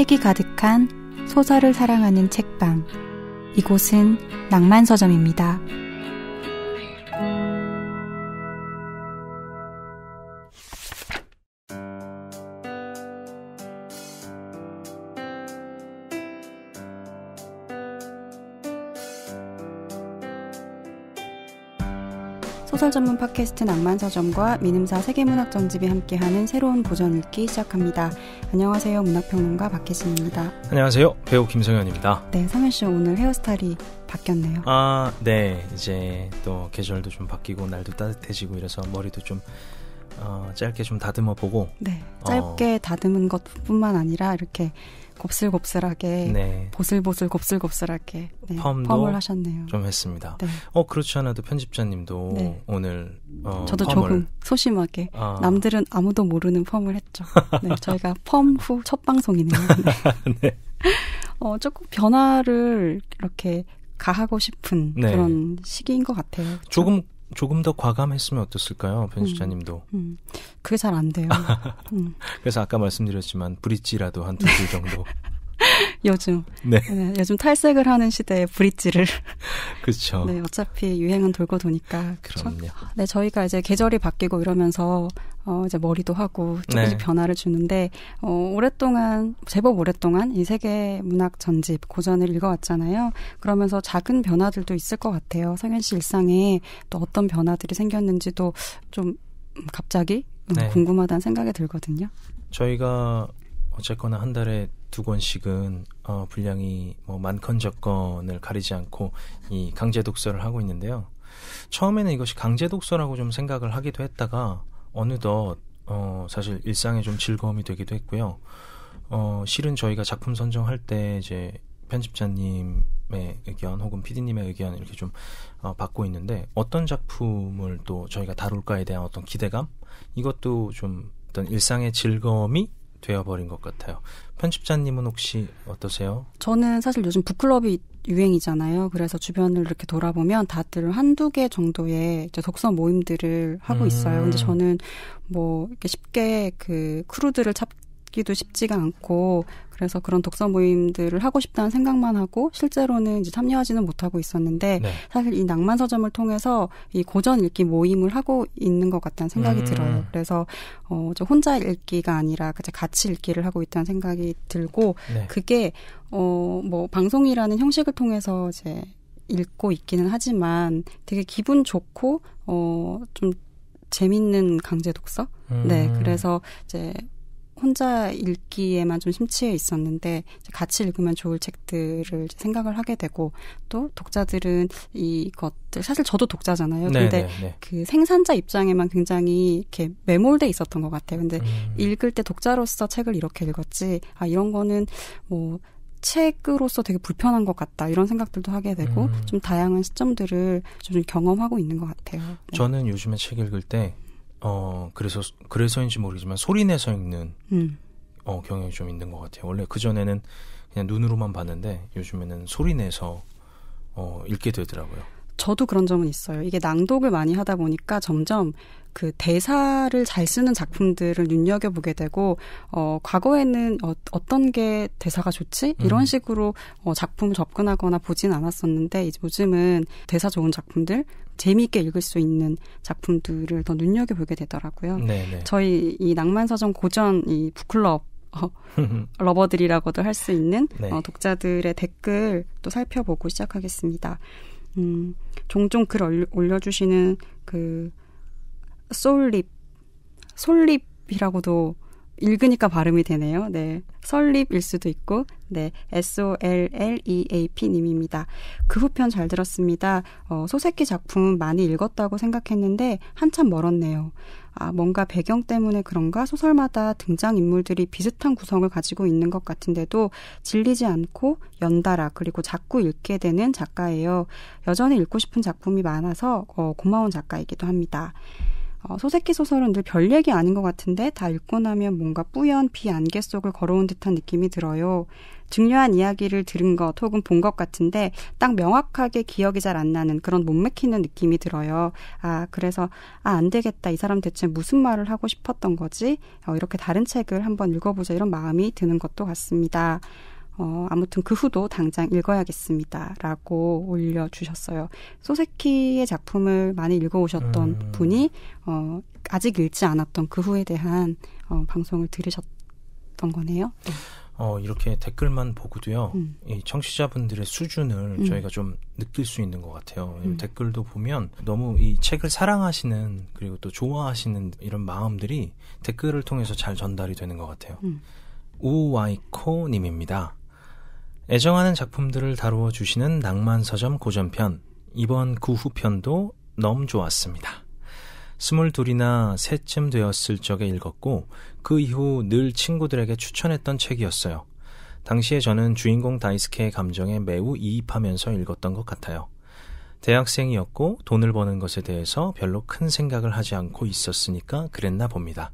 책이 가득한 소설을 사랑하는 책방. 이곳은 낭만 서점입니다. 소설 전문 팟캐스트 낭만서점과 민음사 세계문학전집이 함께하는 새로운 보전 읽기 시작합니다. 안녕하세요. 문학평론가 박혜진입니다. 안녕하세요. 배우 김성현입니다. 네, 삼현씨 오늘 헤어스타일이 바뀌었네요. 아, 네. 이제 또 계절도 좀 바뀌고 날도 따뜻해지고 이래서 머리도 좀 어, 짧게 좀 다듬어 보고. 네. 어. 짧게 어... 다듬은 것뿐만 아니라 이렇게 곱슬곱슬하게 네. 보슬보슬 곱슬곱슬하게 네, 펌을 하셨네요. 좀 했습니다. 네. 어 그렇지 않아도 편집자님도 네. 오늘 어, 저도 펌을. 조금 소심하게 아. 남들은 아무도 모르는 펌을 했죠. 네, 저희가 펌 후 첫 방송이네요. 네. 네. 어, 조금 변화를 이렇게 가하고 싶은 네. 그런 시기인 것 같아요. 그렇 조금 조금 더 과감했으면 어땠을까요, 편집자님도? 음, 음. 그게 잘 안 돼요. 그래서 아까 말씀드렸지만 브릿지라도 한 두 줄 정도 요즘 네. 네. 요즘 탈색을 하는 시대에 브릿지를 그렇죠. 네, 어차피 유행은 돌고 도니까. 그쵸? 그럼요. 네, 저희가 이제 계절이 바뀌고 이러면서 어 이제 머리도 하고 조금씩 네. 변화를 주는데 어 오랫동안 제법 오랫동안 이 세계 문학 전집 고전을 읽어왔잖아요. 그러면서 작은 변화들도 있을 것 같아요. 성현 씨 일상에 또 어떤 변화들이 생겼는지도 좀 갑자기 음, 네. 궁금하다는 생각이 들거든요. 저희가 어쨌거나 한 달에 두 권씩은 어, 분량이 뭐 많건 적건을 가리지 않고 이 강제 독서를 하고 있는데요. 처음에는 이것이 강제 독서라고 좀 생각을 하기도 했다가 어느덧 어, 사실 일상에 좀 즐거움이 되기도 했고요. 어, 실은 저희가 작품 선정할 때 이제 편집자님의 의견 혹은 피디님의 의견 이렇게 좀 어, 받고 있는데 어떤 작품을 또 저희가 다룰까에 대한 어떤 기대감 이것도 좀 어떤 일상의 즐거움이 되어버린 것 같아요. 편집자님은 혹시 어떠세요? 저는 사실 요즘 북클럽이 유행이잖아요. 그래서 주변을 이렇게 돌아보면 다들 한두 개 정도의 이제 독서 모임들을 하고 있어요. 근데 음. 저는 뭐 이렇게 쉽게 그 크루들을 찾기도 쉽지가 않고 그래서 그런 독서 모임들을 하고 싶다는 생각만 하고 실제로는 이제 참여하지는 못하고 있었는데 네. 사실 이 낭만 서점을 통해서 이 고전 읽기 모임을 하고 있는 것 같다는 생각이 음. 들어요. 그래서 어, 저 혼자 읽기가 아니라 같이 읽기를 하고 있다는 생각이 들고 네. 그게 어, 뭐 방송이라는 형식을 통해서 이제 읽고 있기는 하지만 되게 기분 좋고 어, 좀 재밌는 강제 독서. 네. 음. 네, 그래서 이제 혼자 읽기에만 좀 심취해 있었는데 같이 읽으면 좋을 책들을 생각을 하게 되고 또 독자들은 이것들 사실 저도 독자잖아요. 네네, 근데 네, 네. 그 생산자 입장에만 굉장히 이렇게 매몰돼 있었던 것 같아요. 근데 음. 읽을 때 독자로서 책을 이렇게 읽었지 아 이런 거는 뭐 책으로서 되게 불편한 것 같다 이런 생각들도 하게 되고 음. 좀 다양한 시점들을 좀 경험하고 있는 것 같아요. 네. 저는 요즘에 책 읽을 때어 그래서 그래서인지 모르겠지만 소리 내서 읽는 음. 어 경향이 좀 있는 것 같아요. 원래 그 전에는 그냥 눈으로만 봤는데 요즘에는 소리 내서 어 읽게 되더라고요. 저도 그런 점은 있어요. 이게 낭독을 많이 하다 보니까 점점 그 대사를 잘 쓰는 작품들을 눈여겨 보게 되고 어 과거에는 어, 어떤 게 대사가 좋지 이런 음. 식으로 어, 작품 접근하거나 보진 않았었는데 이제 요즘은 대사 좋은 작품들 재미있게 읽을 수 있는 작품들을 더 눈여겨 보게 되더라고요. 네네. 네. 저희 이 낭만서점 고전 이 북클럽 어, 러버들이라고도 할 수 있는 네. 어, 독자들의 댓글 또 살펴보고 시작하겠습니다. 음, 종종 글 올려주시는 그 솔립, 솔립이라고도 읽으니까 발음이 되네요. 네. 설립일 수도 있고, 네. SOLLEAP님입니다. 그 후편 잘 들었습니다. 어, 소세키 작품 많이 읽었다고 생각했는데, 한참 멀었네요. 아, 뭔가 배경 때문에 그런가 소설마다 등장인물들이 비슷한 구성을 가지고 있는 것 같은데도 질리지 않고 연달아 그리고 자꾸 읽게 되는 작가예요. 여전히 읽고 싶은 작품이 많아서 어, 고마운 작가이기도 합니다. 어, 소세키 소설은 늘 별 얘기 아닌 것 같은데 다 읽고 나면 뭔가 뿌연 비 안개 속을 걸어온 듯한 느낌이 들어요. 중요한 이야기를 들은 것 혹은 본 것 같은데 딱 명확하게 기억이 잘 안 나는 그런 못 맥히는 느낌이 들어요. 아, 그래서 아, 안 되겠다. 이 사람 대체 무슨 말을 하고 싶었던 거지? 어, 이렇게 다른 책을 한번 읽어보자 이런 마음이 드는 것도 같습니다. 어, 아무튼 그 후도 당장 읽어야겠습니다. 라고 올려주셨어요. 소세키의 작품을 많이 읽어오셨던 음. 분이, 어, 아직 읽지 않았던 그 후에 대한, 어, 방송을 들으셨던 거네요. 어, 이렇게 댓글만 보고도요, 음. 이 청취자분들의 수준을 음. 저희가 좀 느낄 수 있는 것 같아요. 음. 댓글도 보면 너무 이 책을 사랑하시는, 그리고 또 좋아하시는 이런 마음들이 댓글을 통해서 잘 전달이 되는 것 같아요. 음. 우와이코님입니다. 애정하는 작품들을 다루어 주시는 낭만서점 고전편 이번 구후편도 그 너무 좋았습니다. 스물둘이나 셋쯤 되었을 적에 읽었고 그 이후 늘 친구들에게 추천했던 책이었어요. 당시에 저는 주인공 다이스케의 감정에 매우 이입하면서 읽었던 것 같아요. 대학생이었고 돈을 버는 것에 대해서 별로 큰 생각을 하지 않고 있었으니까 그랬나 봅니다.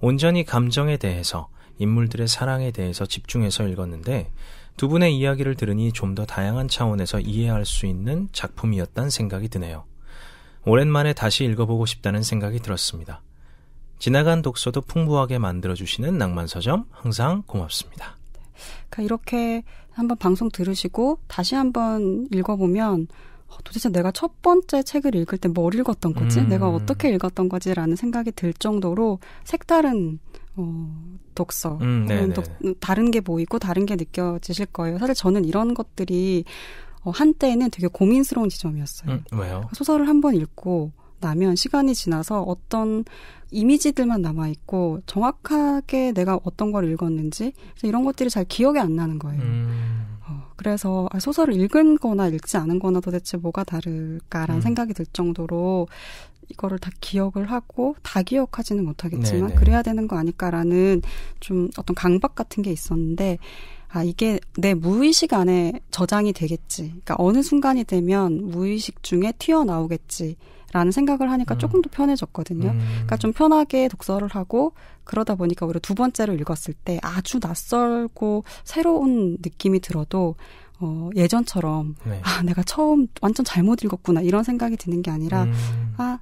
온전히 감정에 대해서 인물들의 사랑에 대해서 집중해서 읽었는데 두 분의 이야기를 들으니 좀 더 다양한 차원에서 이해할 수 있는 작품이었단 생각이 드네요. 오랜만에 다시 읽어보고 싶다는 생각이 들었습니다. 지나간 독서도 풍부하게 만들어주시는 낭만서점 항상 고맙습니다. 그러니까 이렇게 한번 방송 들으시고 다시 한번 읽어보면 어, 도대체 내가 첫 번째 책을 읽을 때 뭘 읽었던 거지? 음. 내가 어떻게 읽었던 거지? 라는 생각이 들 정도로 색다른 어, 독서. 음, 네, 네. 독, 음, 다른 게 보이고 다른 게 느껴지실 거예요. 사실 저는 이런 것들이 어, 한때는 되게 고민스러운 지점이었어요. 음, 왜요? 소설을 한 번 읽고 나면 시간이 지나서 어떤 이미지들만 남아있고 정확하게 내가 어떤 걸 읽었는지 이런 것들이 잘 기억이 안 나는 거예요. 음. 어, 그래서 아, 소설을 읽은 거나 읽지 않은 거나 도대체 뭐가 다를까라는 음. 생각이 들 정도로 이거를 다 기억을 하고 다 기억하지는 못하겠지만 네네. 네. 그래야 되는 거 아닐까라는 좀 어떤 강박 같은 게 있었는데 아 이게 내 무의식 안에 저장이 되겠지. 그러니까 어느 순간이 되면 무의식 중에 튀어나오겠지. 라는 생각을 하니까 음. 조금 더 편해졌거든요. 음. 그러니까 좀 편하게 독서를 하고 그러다 보니까 오히려 두 번째로 읽었을 때 아주 낯설고 새로운 느낌이 들어도 어, 예전처럼 네. 아 내가 처음 완전 잘못 읽었구나 이런 생각이 드는 게 아니라 음. 아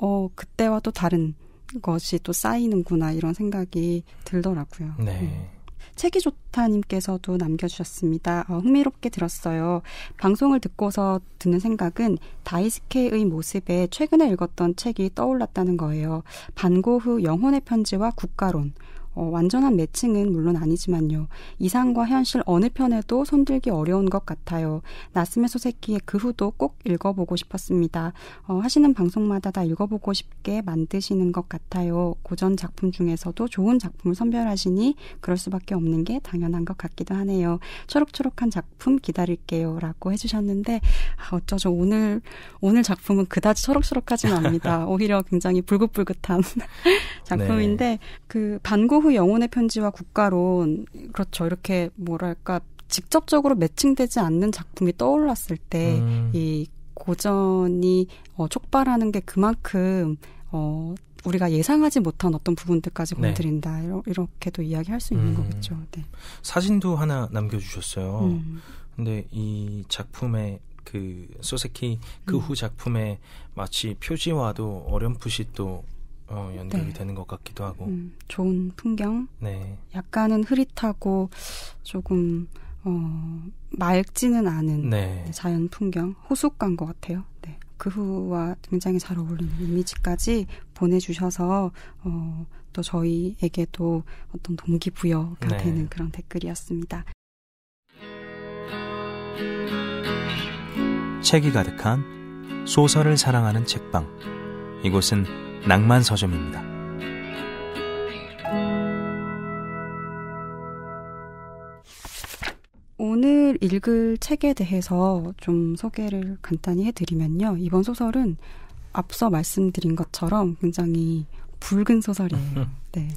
어, 그때와 또 다른 것이 또 쌓이는구나 이런 생각이 들더라고요. 네. 음. 책이 좋다님께서도 남겨주셨습니다. 어, 흥미롭게 들었어요. 방송을 듣고서 드는 생각은 다이스케의 모습에 최근에 읽었던 책이 떠올랐다는 거예요. 반고흐 영혼의 편지와 국가론. 어, 완전한 매칭은 물론 아니지만요. 이상과 현실 어느 편에도 손들기 어려운 것 같아요. 나스메 소세키의 그 후도 꼭 읽어보고 싶었습니다. 어, 하시는 방송마다 다 읽어보고 싶게 만드시는 것 같아요. 고전 작품 중에서도 좋은 작품을 선별하시니 그럴 수밖에 없는 게 당연한 것 같기도 하네요. 초록초록한 작품 기다릴게요. 라고 해주셨는데, 아, 어쩌죠. 오늘, 오늘 작품은 그다지 초록초록하지는 않습니다. 오히려 굉장히 불긋불긋한 작품인데, 네. 그 반고 후 그리고 영혼의 편지와 국가론 그렇죠. 이렇게 뭐랄까 직접적으로 매칭되지 않는 작품이 떠올랐을 때이 음. 고전이 어, 촉발하는 게 그만큼 어, 우리가 예상하지 못한 어떤 부분들까지 보여드린다 네. 이렇게도 이야기할 수 있는 음. 거겠죠. 네. 사진도 하나 남겨주셨어요. 음. 근데 이 작품의 그 소세키 그 후작품에 음. 마치 표지와도 어렴풋이 또 어, 네. 연결이 네. 되는 것 같기도 하고 음, 좋은 풍경 네. 약간은 흐릿하고 조금 어, 맑지는 않은 네. 자연 풍경 호숫가인 것 같아요 네. 그 후와 굉장히 잘 어울리는 이미지까지 보내주셔서 어, 또 저희에게도 어떤 동기부여가 네. 되는 그런 댓글이었습니다. 책이 가득한 소설을 사랑하는 책방. 이곳은 낭만 서점입니다. 오늘 읽을 책에 대해서 좀 소개를 간단히 해드리면요. 이번 소설은 앞서 말씀드린 것처럼 굉장히 붉은 소설이에요. 네.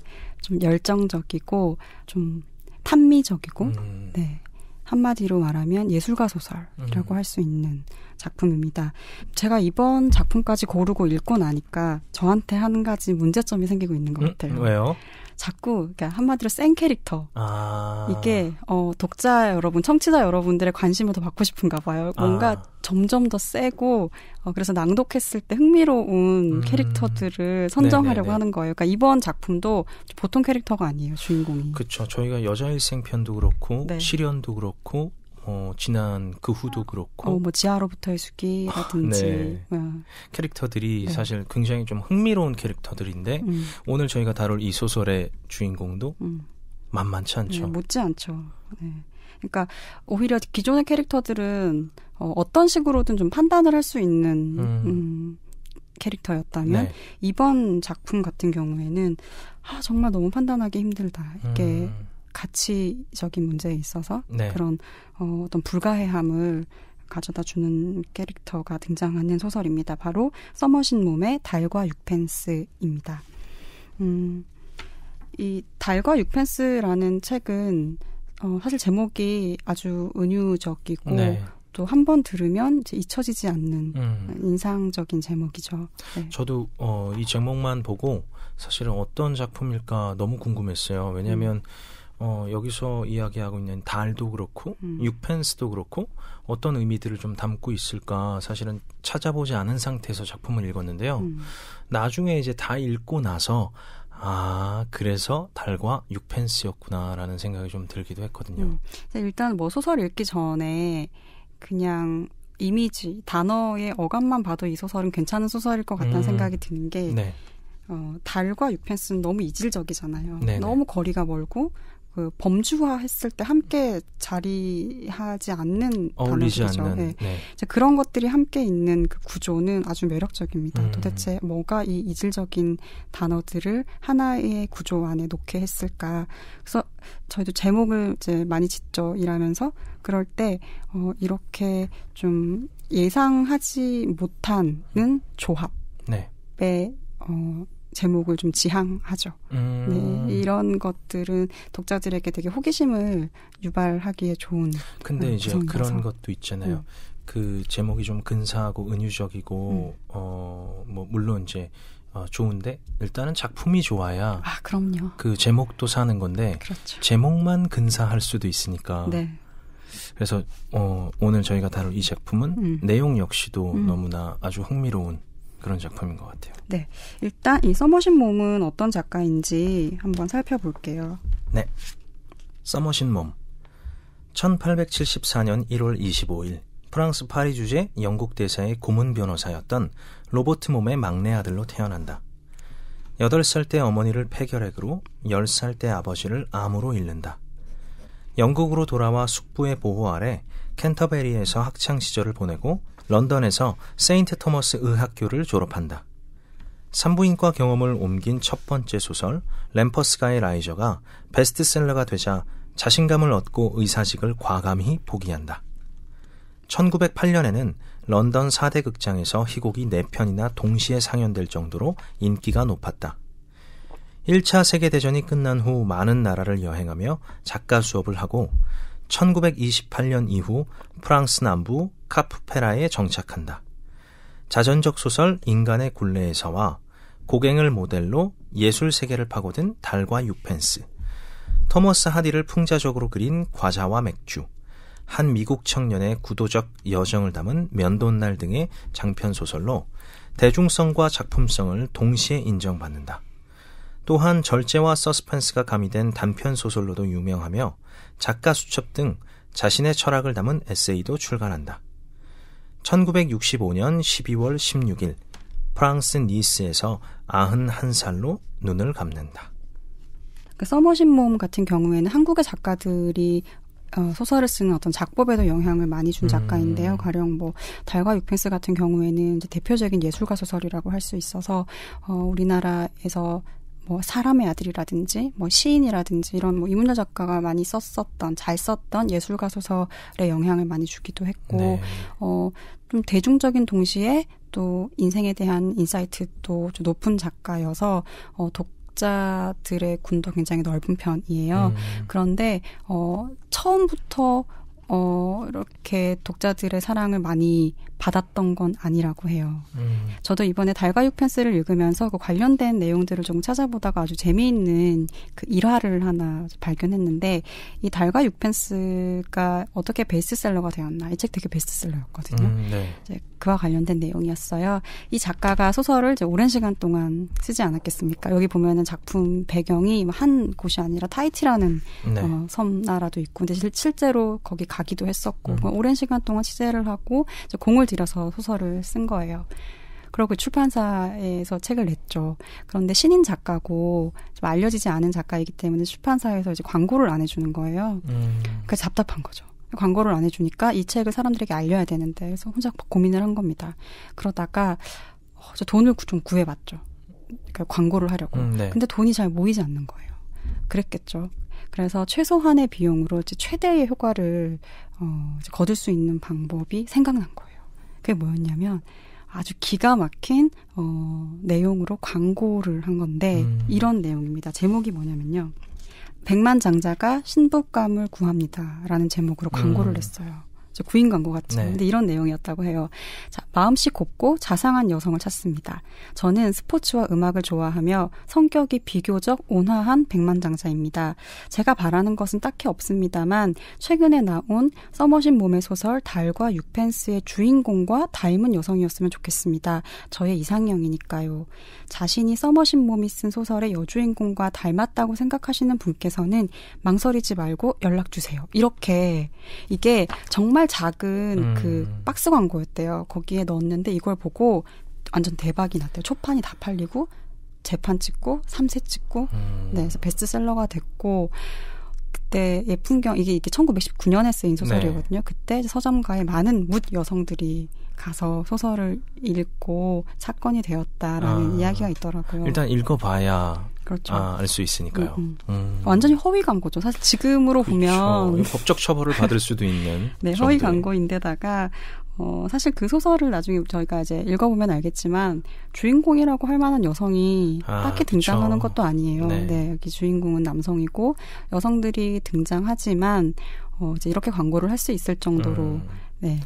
좀 열정적이고, 좀 탐미적이고, 음. 네. 한마디로 말하면 예술가 소설이라고 음. 할수 있는 작품입니다. 제가 이번 작품까지 고르고 읽고 나니까 저한테 한 가지 문제점이 생기고 있는 것 음, 같아요. 음? 왜요? 자꾸 그러니까 한마디로 센 캐릭터 아. 이게 어, 독자 여러분, 청취자 여러분들의 관심을 더 받고 싶은가 봐요. 뭔가 아. 점점 더 세고 어, 그래서 낭독했을 때 흥미로운 음. 캐릭터들을 선정하려고 네네네. 하는 거예요. 그러니까 이번 작품도 보통 캐릭터가 아니에요 주인공이. 그렇죠. 저희가 여자 일생 편도 그렇고 네. 시련도 그렇고 어, 지난 그 후도 그렇고 어, 뭐 지하로부터의 숲이라든지 네. 음. 캐릭터들이 네. 사실 굉장히 좀 흥미로운 캐릭터들인데 음. 오늘 저희가 다룰 이 소설의 주인공도 음. 만만치 않죠. 네, 못지 않죠. 네. 그러니까 오히려 기존의 캐릭터들은 어, 어떤 식으로든 좀 판단을 할 수 있는 음. 음. 캐릭터였다면 네. 이번 작품 같은 경우에는 아 정말 너무 판단하기 힘들다 이게 음. 가치적인 문제에 있어서 네. 그런 어, 어떤 불가해함을 가져다 주는 캐릭터가 등장하는 소설입니다. 바로 써머신 몸의 달과 육펜스입니다. 음, 이 달과 육펜스라는 책은 어, 사실 제목이 아주 은유적이고 네. 또한 번 들으면 이제 잊혀지지 않는 음. 인상적인 제목이죠. 네. 저도 어, 이 제목만 보고 사실은 어떤 작품일까 너무 궁금했어요. 왜냐하면 음. 어, 여기서 이야기하고 있는 달도 그렇고 음. 육펜스도 그렇고 어떤 의미들을 좀 담고 있을까 사실은 찾아보지 않은 상태에서 작품을 읽었는데요. 음. 나중에 이제 다 읽고 나서 아 그래서 달과 육펜스였구나라는 생각이 좀 들기도 했거든요. 음. 일단 뭐 소설 읽기 전에 그냥 이미지 단어의 어감만 봐도 이 소설은 괜찮은 소설일 것 같다는 음. 생각이 드는 게 네. 어, 달과 육펜스는 너무 이질적이잖아요. 네네. 너무 거리가 멀고 그 범주화했을 때 함께 자리하지 않는 단어들이죠. 네. 예. 네. 이제 그런 것들이 함께 있는 그 구조는 아주 매력적입니다. 음. 도대체 뭐가 이 이질적인 단어들을 하나의 구조 안에 놓게 했을까? 그래서 저희도 제목을 이제 많이 짓죠 일하면서 그럴 때 어, 이렇게 좀 예상하지 못하는 조합. 네. 어, 제목을 좀 지향하죠. 음. 네, 이런 것들은 독자들에게 되게 호기심을 유발하기에 좋은. 근데 그 이제 구성이라서. 그런 것도 있잖아요. 음. 그 제목이 좀 근사하고 은유적이고 음. 어뭐 물론 이제 어, 좋은데 일단은 작품이 좋아야. 아 그럼요. 그 제목도 사는 건데 그렇죠. 제목만 근사할 수도 있으니까. 네. 그래서 어, 오늘 저희가 다룰 이 작품은 음. 내용 역시도 음. 너무나 아주 흥미로운 그런 작품인 것 같아요. 네. 일단 이 써머신 몸은 어떤 작가인지 한번 살펴볼게요. 네. 써머신 몸. 1874년 1월 25일 프랑스 파리 주재 영국 대사의 고문 변호사였던 로버트 몸의 막내 아들로 태어난다. 8살 때 어머니를 폐결핵으로 10살 때 아버지를 암으로 잃는다. 영국으로 돌아와 숙부의 보호 아래 켄터베리에서 학창 시절을 보내고 런던에서 세인트 토머스 의학교를 졸업한다. 산부인과 경험을 옮긴 첫 번째 소설 램퍼스가의 라이저가 베스트셀러가 되자 자신감을 얻고 의사직을 과감히 포기한다. 1908년에는 런던 4대 극장에서 희곡이 4편이나 동시에 상연될 정도로 인기가 높았다. 1차 세계대전이 끝난 후 많은 나라를 여행하며 작가 수업을 하고 1928년 이후 프랑스 남부 카프페라에 정착한다. 자전적 소설 인간의 굴레에서와 고갱을 모델로 예술 세계를 파고든 달과 유펜스 토머스 하디를 풍자적으로 그린 과자와 맥주, 한 미국 청년의 구도적 여정을 담은 면도날 등의 장편 소설로 대중성과 작품성을 동시에 인정받는다. 또한 절제와 서스펜스가 가미된 단편 소설로도 유명하며 작가 수첩 등 자신의 철학을 담은 에세이도 출간한다. 1965년 12월 16일 프랑스 니스에서 91살로 눈을 감는다. 그 그러니까 서머신몸 같은 경우에는 한국의 작가들이 어, 소설을 쓰는 어떤 작법에도 영향을 많이 준 음. 작가인데요. 음. 가령 뭐 달과 육펜스 같은 경우에는 대표적인 예술가 소설이라고 할 수 있어서 어, 우리나라에서 뭐 사람의 아들이라든지 뭐 시인이라든지 이런 뭐 이문자 작가가 많이 썼었던 잘 썼던 예술가 소설에 영향을 많이 주기도 했고 네. 어좀 대중적인 동시에 또 인생에 대한 인사이트도 좀 높은 작가여서 어 독자들의 군도 굉장히 넓은 편이에요. 음. 그런데 어 처음부터 어 이렇게 독자들의 사랑을 많이 받았던 건 아니라고 해요. 음. 저도 이번에 달가육 펜스를 읽으면서 그 관련된 내용들을 좀 찾아보다가 아주 재미있는 그 일화를 하나 발견했는데 이 달가육 펜스가 어떻게 베스트셀러가 되었나 이 책 되게 베스트셀러였거든요. 음, 네. 이제 그와 관련된 내용이었어요. 이 작가가 소설을 이제 오랜 시간 동안 쓰지 않았겠습니까? 여기 보면은 작품 배경이 뭐 한 곳이 아니라 타이티라는 네. 어, 섬나라도 있고 근데 실제로 거기 가기도 했었고 음. 뭐 오랜 시간 동안 취재를 하고 공을 어우러지서 소설을 쓴 거예요. 그러고 출판사에서 책을 냈죠. 그런데 신인 작가고 좀 알려지지 않은 작가이기 때문에 출판사에서 이제 광고를 안 해주는 거예요. 음. 그래서 답답한 거죠. 광고를 안 해주니까 이 책을 사람들에게 알려야 되는데 그래서 혼자 고민을 한 겁니다. 그러다가 어, 저 돈을 좀 구해봤죠. 그러니까 광고를 하려고. 음, 네. 근데 돈이 잘 모이지 않는 거예요. 그랬겠죠. 그래서 최소한의 비용으로 최대의 효과를 어, 거둘 수 있는 방법이 생각난 거예요. 그게 뭐였냐면 아주 기가 막힌 어, 내용으로 광고를 한 건데 음. 이런 내용입니다. 제목이 뭐냐면요. 백만 장자가 신부감을 구합니다라는 제목으로 음. 광고를 음. 냈어요. 구인 광고 같죠 네. 근데 이런 내용이었다고 해요. 자, 마음씨 곱고 자상한 여성을 찾습니다. 저는 스포츠와 음악을 좋아하며 성격이 비교적 온화한 백만장자입니다. 제가 바라는 것은 딱히 없습니다만 최근에 나온 써머신 몸의 소설 달과 육펜스의 주인공과 닮은 여성이었으면 좋겠습니다. 저의 이상형이니까요. 자신이 써머신 몸이 쓴 소설의 여주인공과 닮았다고 생각하시는 분께서는 망설이지 말고 연락 주세요. 이렇게 이게 정말 정말 작은 그 음. 그 박스 광고였대요. 거기에 넣었는데 이걸 보고 완전 대박이 났대요. 초판이 다 팔리고 재판 찍고 3세 찍고 음. 네, 그래서 베스트셀러가 됐고 그때 예풍경 이게 이게 1919년에 쓰인 소설이거든요. 네. 그때 서점가에 많은 묻 여성들이 가서 소설을 읽고 사건이 되었다라는 아, 이야기가 있더라고요. 일단 읽어봐야 그렇죠. 아, 알 수 있으니까요. 음, 음. 음, 완전히 허위 광고죠. 사실 지금으로 그렇죠. 보면 법적 처벌을 받을 수도 있는 네, 허위 정도의. 광고인데다가 어, 사실 그 소설을 나중에 저희가 이제 읽어보면 알겠지만 주인공이라고 할 만한 여성이 아, 딱히 등장하는 그쵸. 것도 아니에요. 네. 네, 여기 주인공은 남성이고 여성들이 등장하지만 어, 이제 이렇게 광고를 할 수 있을 정도로 음. 네.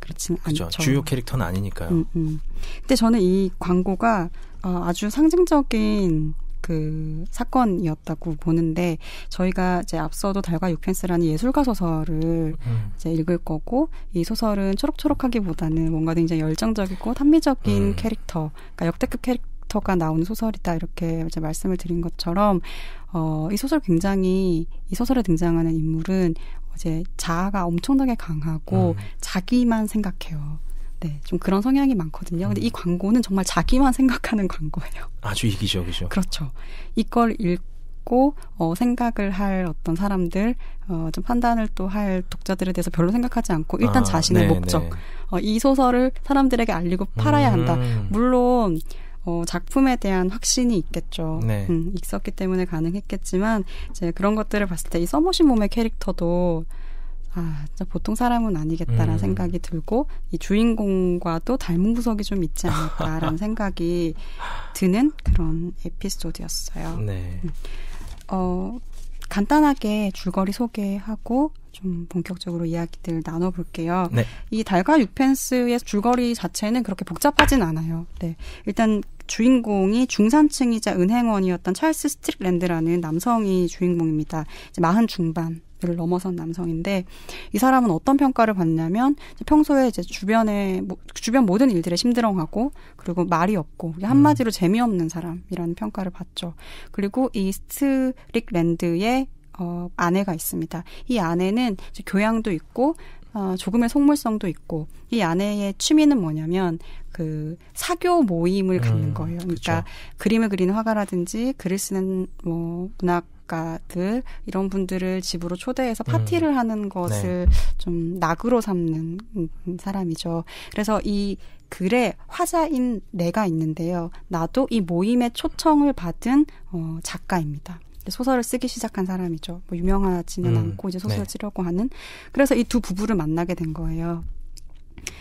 그렇지는 그쵸. 그렇죠. 않죠. 주요 캐릭터는 아니니까요. 음, 음. 근데 저는 이 광고가 어, 아주 상징적인 그 사건이었다고 보는데 저희가 이제 앞서도 달과 육펜스라는 예술가 소설을 음. 이제 읽을 거고 이 소설은 초록초록하기보다는 뭔가 굉장히 열정적이고 탐미적인 음. 캐릭터, 그러니까 역대급 캐릭터가 나오는 소설이다 이렇게 이제 말씀을 드린 것처럼 어, 이 소설 굉장히 이 소설에 등장하는 인물은 이제 자아가 엄청나게 강하고 음. 자기만 생각해요. 네, 좀 그런 성향이 많거든요. 근데 이 음. 광고는 정말 자기만 생각하는 광고예요. 아주 이기적이죠. 그렇죠. 이걸 읽고 어, 생각을 할 어떤 사람들, 어, 좀 판단을 또 할 독자들에 대해서 별로 생각하지 않고 일단 아, 자신의 네 목적, 네. 어, 이 소설을 사람들에게 알리고 팔아야 한다. 음. 물론 어, 작품에 대한 확신이 있겠죠. 네. 음, 있었기 때문에 가능했겠지만 이제 그런 것들을 봤을 때이 서머신 몸의 캐릭터도 아, 진짜 보통 사람은 아니겠다라는 음. 생각이 들고 이 주인공과도 닮은 구석이 좀 있지 않을까라는 생각이 드는 그런 에피소드였어요. 네. 음. 어, 간단하게 줄거리 소개하고 좀 본격적으로 이야기들 나눠볼게요. 네. 이 달과 육펜스의 줄거리 자체는 그렇게 복잡하진 않아요. 네. 일단 주인공이 중산층이자 은행원이었던 찰스 스트릭랜드라는 남성이 주인공입니다. 이제 마흔 중반. 그를 넘어선 남성인데 이 사람은 어떤 평가를 받냐면 평소에 이제 주변에 주변 모든 일들에 심드렁하고 그리고 말이 없고 한마디로 음. 재미없는 사람이라는 평가를 받죠. 그리고 이 스트릭 랜드의 어, 아내가 있습니다. 이 아내는 교양도 있고 어, 조금의 속물성도 있고 이 아내의 취미는 뭐냐면 그 사교 모임을 갖는 음, 거예요. 그러니까 그쵸. 그림을 그리는 화가라든지 글을 쓰는 뭐 문학 작가들 이런 분들을 집으로 초대해서 음. 파티를 음. 하는 것을 네. 좀 낙으로 삼는 사람이죠. 그래서 이 글에 화자인 내가 있는데요. 나도 이 모임에 초청을 받은 어, 작가입니다. 소설을 쓰기 시작한 사람이죠. 뭐 유명하지는 음. 않고 이제 소설을 네. 쓰려고 하는. 그래서 이 두 부부를 만나게 된 거예요.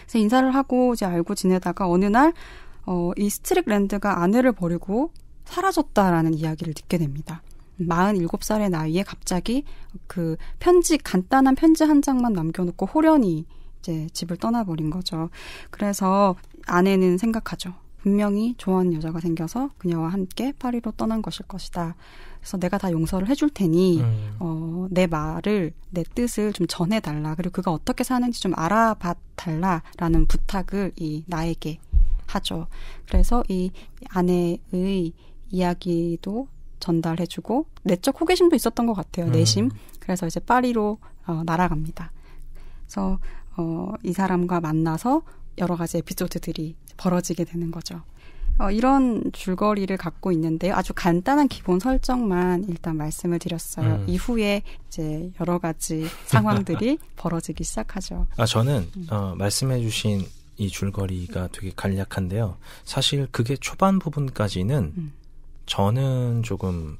그래서 인사를 하고 이제 알고 지내다가 어느 날 어, 이 스트릭랜드가 아내를 버리고 사라졌다라는 이야기를 듣게 됩니다. 47 살의 나이에 갑자기 그 편지 간단한 편지 한 장만 남겨놓고 호련히 이제 집을 떠나버린 거죠. 그래서 아내는 생각하죠. 분명히 좋아하는 여자가 생겨서 그녀와 함께 파리로 떠난 것일 것이다. 그래서 내가 다 용서를 해줄 테니 음. 어, 내 말을 내 뜻을 좀 전해달라 그리고 그가 어떻게 사는지 좀 알아봐 달라라는 부탁을 이 나에게 하죠. 그래서 이 아내의 이야기도 전달해주고 내적 호기심도 있었던 것 같아요. 음. 내심. 음. 그래서 이제 파리로 어, 날아갑니다. 그래서 어, 이 사람과 만나서 여러 가지 에피소드들이 벌어지게 되는 거죠. 어, 이런 줄거리를 갖고 있는데 아주 간단한 기본 설정만 일단 말씀을 드렸어요. 음. 이후에 이제 여러 가지 상황들이 벌어지기 시작하죠. 아 저는 음. 어, 말씀해주신 이 줄거리가 되게 간략한데요. 사실 그게 초반 부분까지는 음. 저는 조금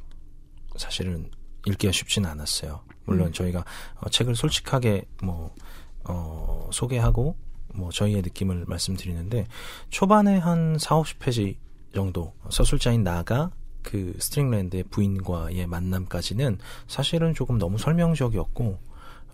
사실은 읽기가 쉽지는 않았어요. 물론 음. 저희가 어, 책을 솔직하게 뭐 어, 소개하고 뭐 저희의 느낌을 말씀드리는데 초반에 한 4, 50페이지 정도 서술자인 나가 그 스트링랜드의 부인과의 만남까지는 사실은 조금 너무 설명적이었고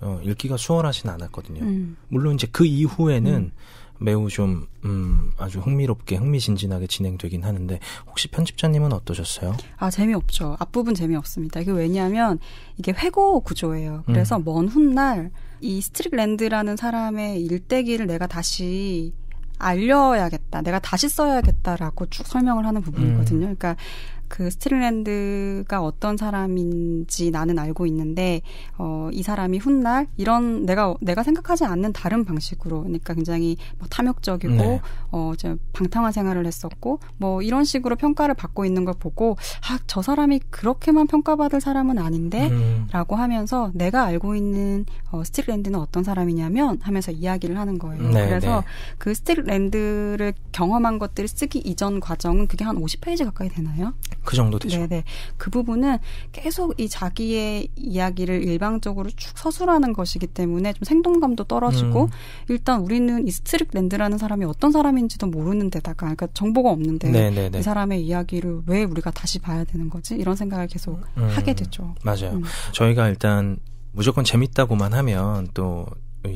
어, 읽기가 수월하진 않았거든요. 음. 물론 이제 그 이후에는 음. 매우 좀 음, 아주 흥미롭게 흥미진진하게 진행되긴 하는데 혹시 편집자님은 어떠셨어요? 아 재미없죠. 앞부분 재미없습니다. 이게 왜냐하면 이게 회고 구조예요. 음. 그래서 음. 먼 훗날 이 스트릭랜드라는 사람의 일대기를 내가 다시 알려야겠다. 내가 다시 써야겠다라고 쭉 설명을 하는 부분이거든요. 음. 그러니까 그스틸랜드가 어떤 사람인지 나는 알고 있는데 어, 이 사람이 훗날 이런 내가 내가 생각하지 않는 다른 방식으로 그러니까 굉장히 뭐 탐욕적이고 네. 어, 방탕한 생활을 했었고 뭐 이런 식으로 평가를 받고 있는 걸 보고 아, 저 사람이 그렇게만 평가받을 사람은 아닌데라고 음. 하면서 내가 알고 있는 어, 스틸랜드는 어떤 사람이냐면 하면서 이야기를 하는 거예요. 네, 그래서 네. 그 스틸랜드를 경험한 것들을 쓰기 이전 과정은 그게 한 50페이지 가까이 되나요? 그 정도 되죠. 네네. 그 부분은 계속 이 자기의 이야기를 일방적으로 쭉 서술하는 것이기 때문에 좀 생동감도 떨어지고 음. 일단 우리는 이 스트릭랜드라는 사람이 어떤 사람인지도 모르는 데다가 그러니까 정보가 없는데 네네네. 이 사람의 이야기를 왜 우리가 다시 봐야 되는 거지? 이런 생각을 계속 음. 하게 되죠. 맞아요. 음. 저희가 일단 무조건 재밌다고만 하면 또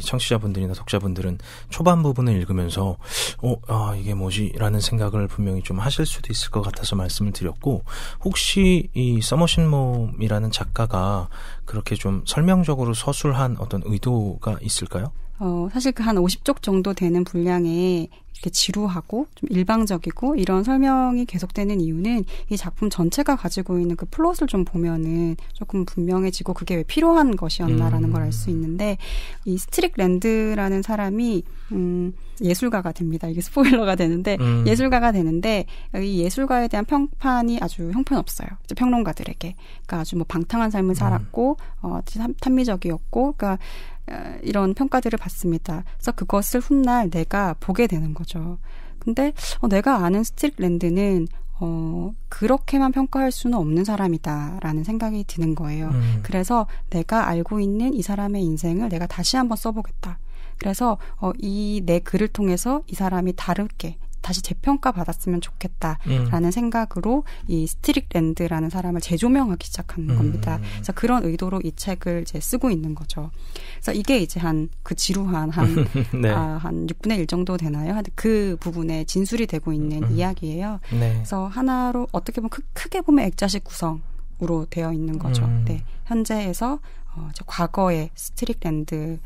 청취자분들이나 독자분들은 초반 부분을 읽으면서 어, 아, 이게 뭐지라는 생각을 분명히 좀 하실 수도 있을 것 같아서 말씀을 드렸고 혹시 이 서머신몸이라는 작가가 그렇게 좀 설명적으로 서술한 어떤 의도가 있을까요? 어, 사실 그 한 50쪽 정도 되는 분량의 이렇게 지루하고 좀 일방적이고 이런 설명이 계속되는 이유는 이 작품 전체가 가지고 있는 그 플롯을 좀 보면은 조금 분명해지고 그게 왜 필요한 것이었나라는 음. 걸알 수 있는데 이 스트릭 랜드라는 사람이 음 예술가가 됩니다. 이게 스포일러가 되는데 음. 예술가가 되는데 이 예술가에 대한 평판이 아주 형편없어요. 평론가들에게 그러니까 아주 뭐 방탕한 삶을 음. 살았고 음. 어 탄미적이었고 그러니까 어, 이런 평가들을 받습니다. 그래서 그것을 훗날 내가 보게 되는 거죠. 근데 어, 내가 아는 스틱랜드는 어, 그렇게만 평가할 수는 없는 사람이다라는 생각이 드는 거예요. 음. 그래서 내가 알고 있는 이 사람의 인생을 내가 다시 한번 써보겠다. 그래서 어, 이 내 글을 통해서 이 사람이 다르게 다시 재평가 받았으면 좋겠다라는 음. 생각으로 이 스트릭랜드라는 사람을 재조명하기 시작한 음. 겁니다. 그래서 그런 의도로 이 책을 이제 쓰고 있는 거죠. 그래서 이게 이제 한 그 지루한 한한 네. 아, 한 6분의 1 정도 되나요? 그 부분에 진술이 되고 있는 음, 음. 이야기예요. 네. 그래서 하나로 어떻게 보면 크, 게 보면 액자식 구성으로 되어 있는 거죠. 음. 네. 현재에서 어, 과거의 스트릭랜드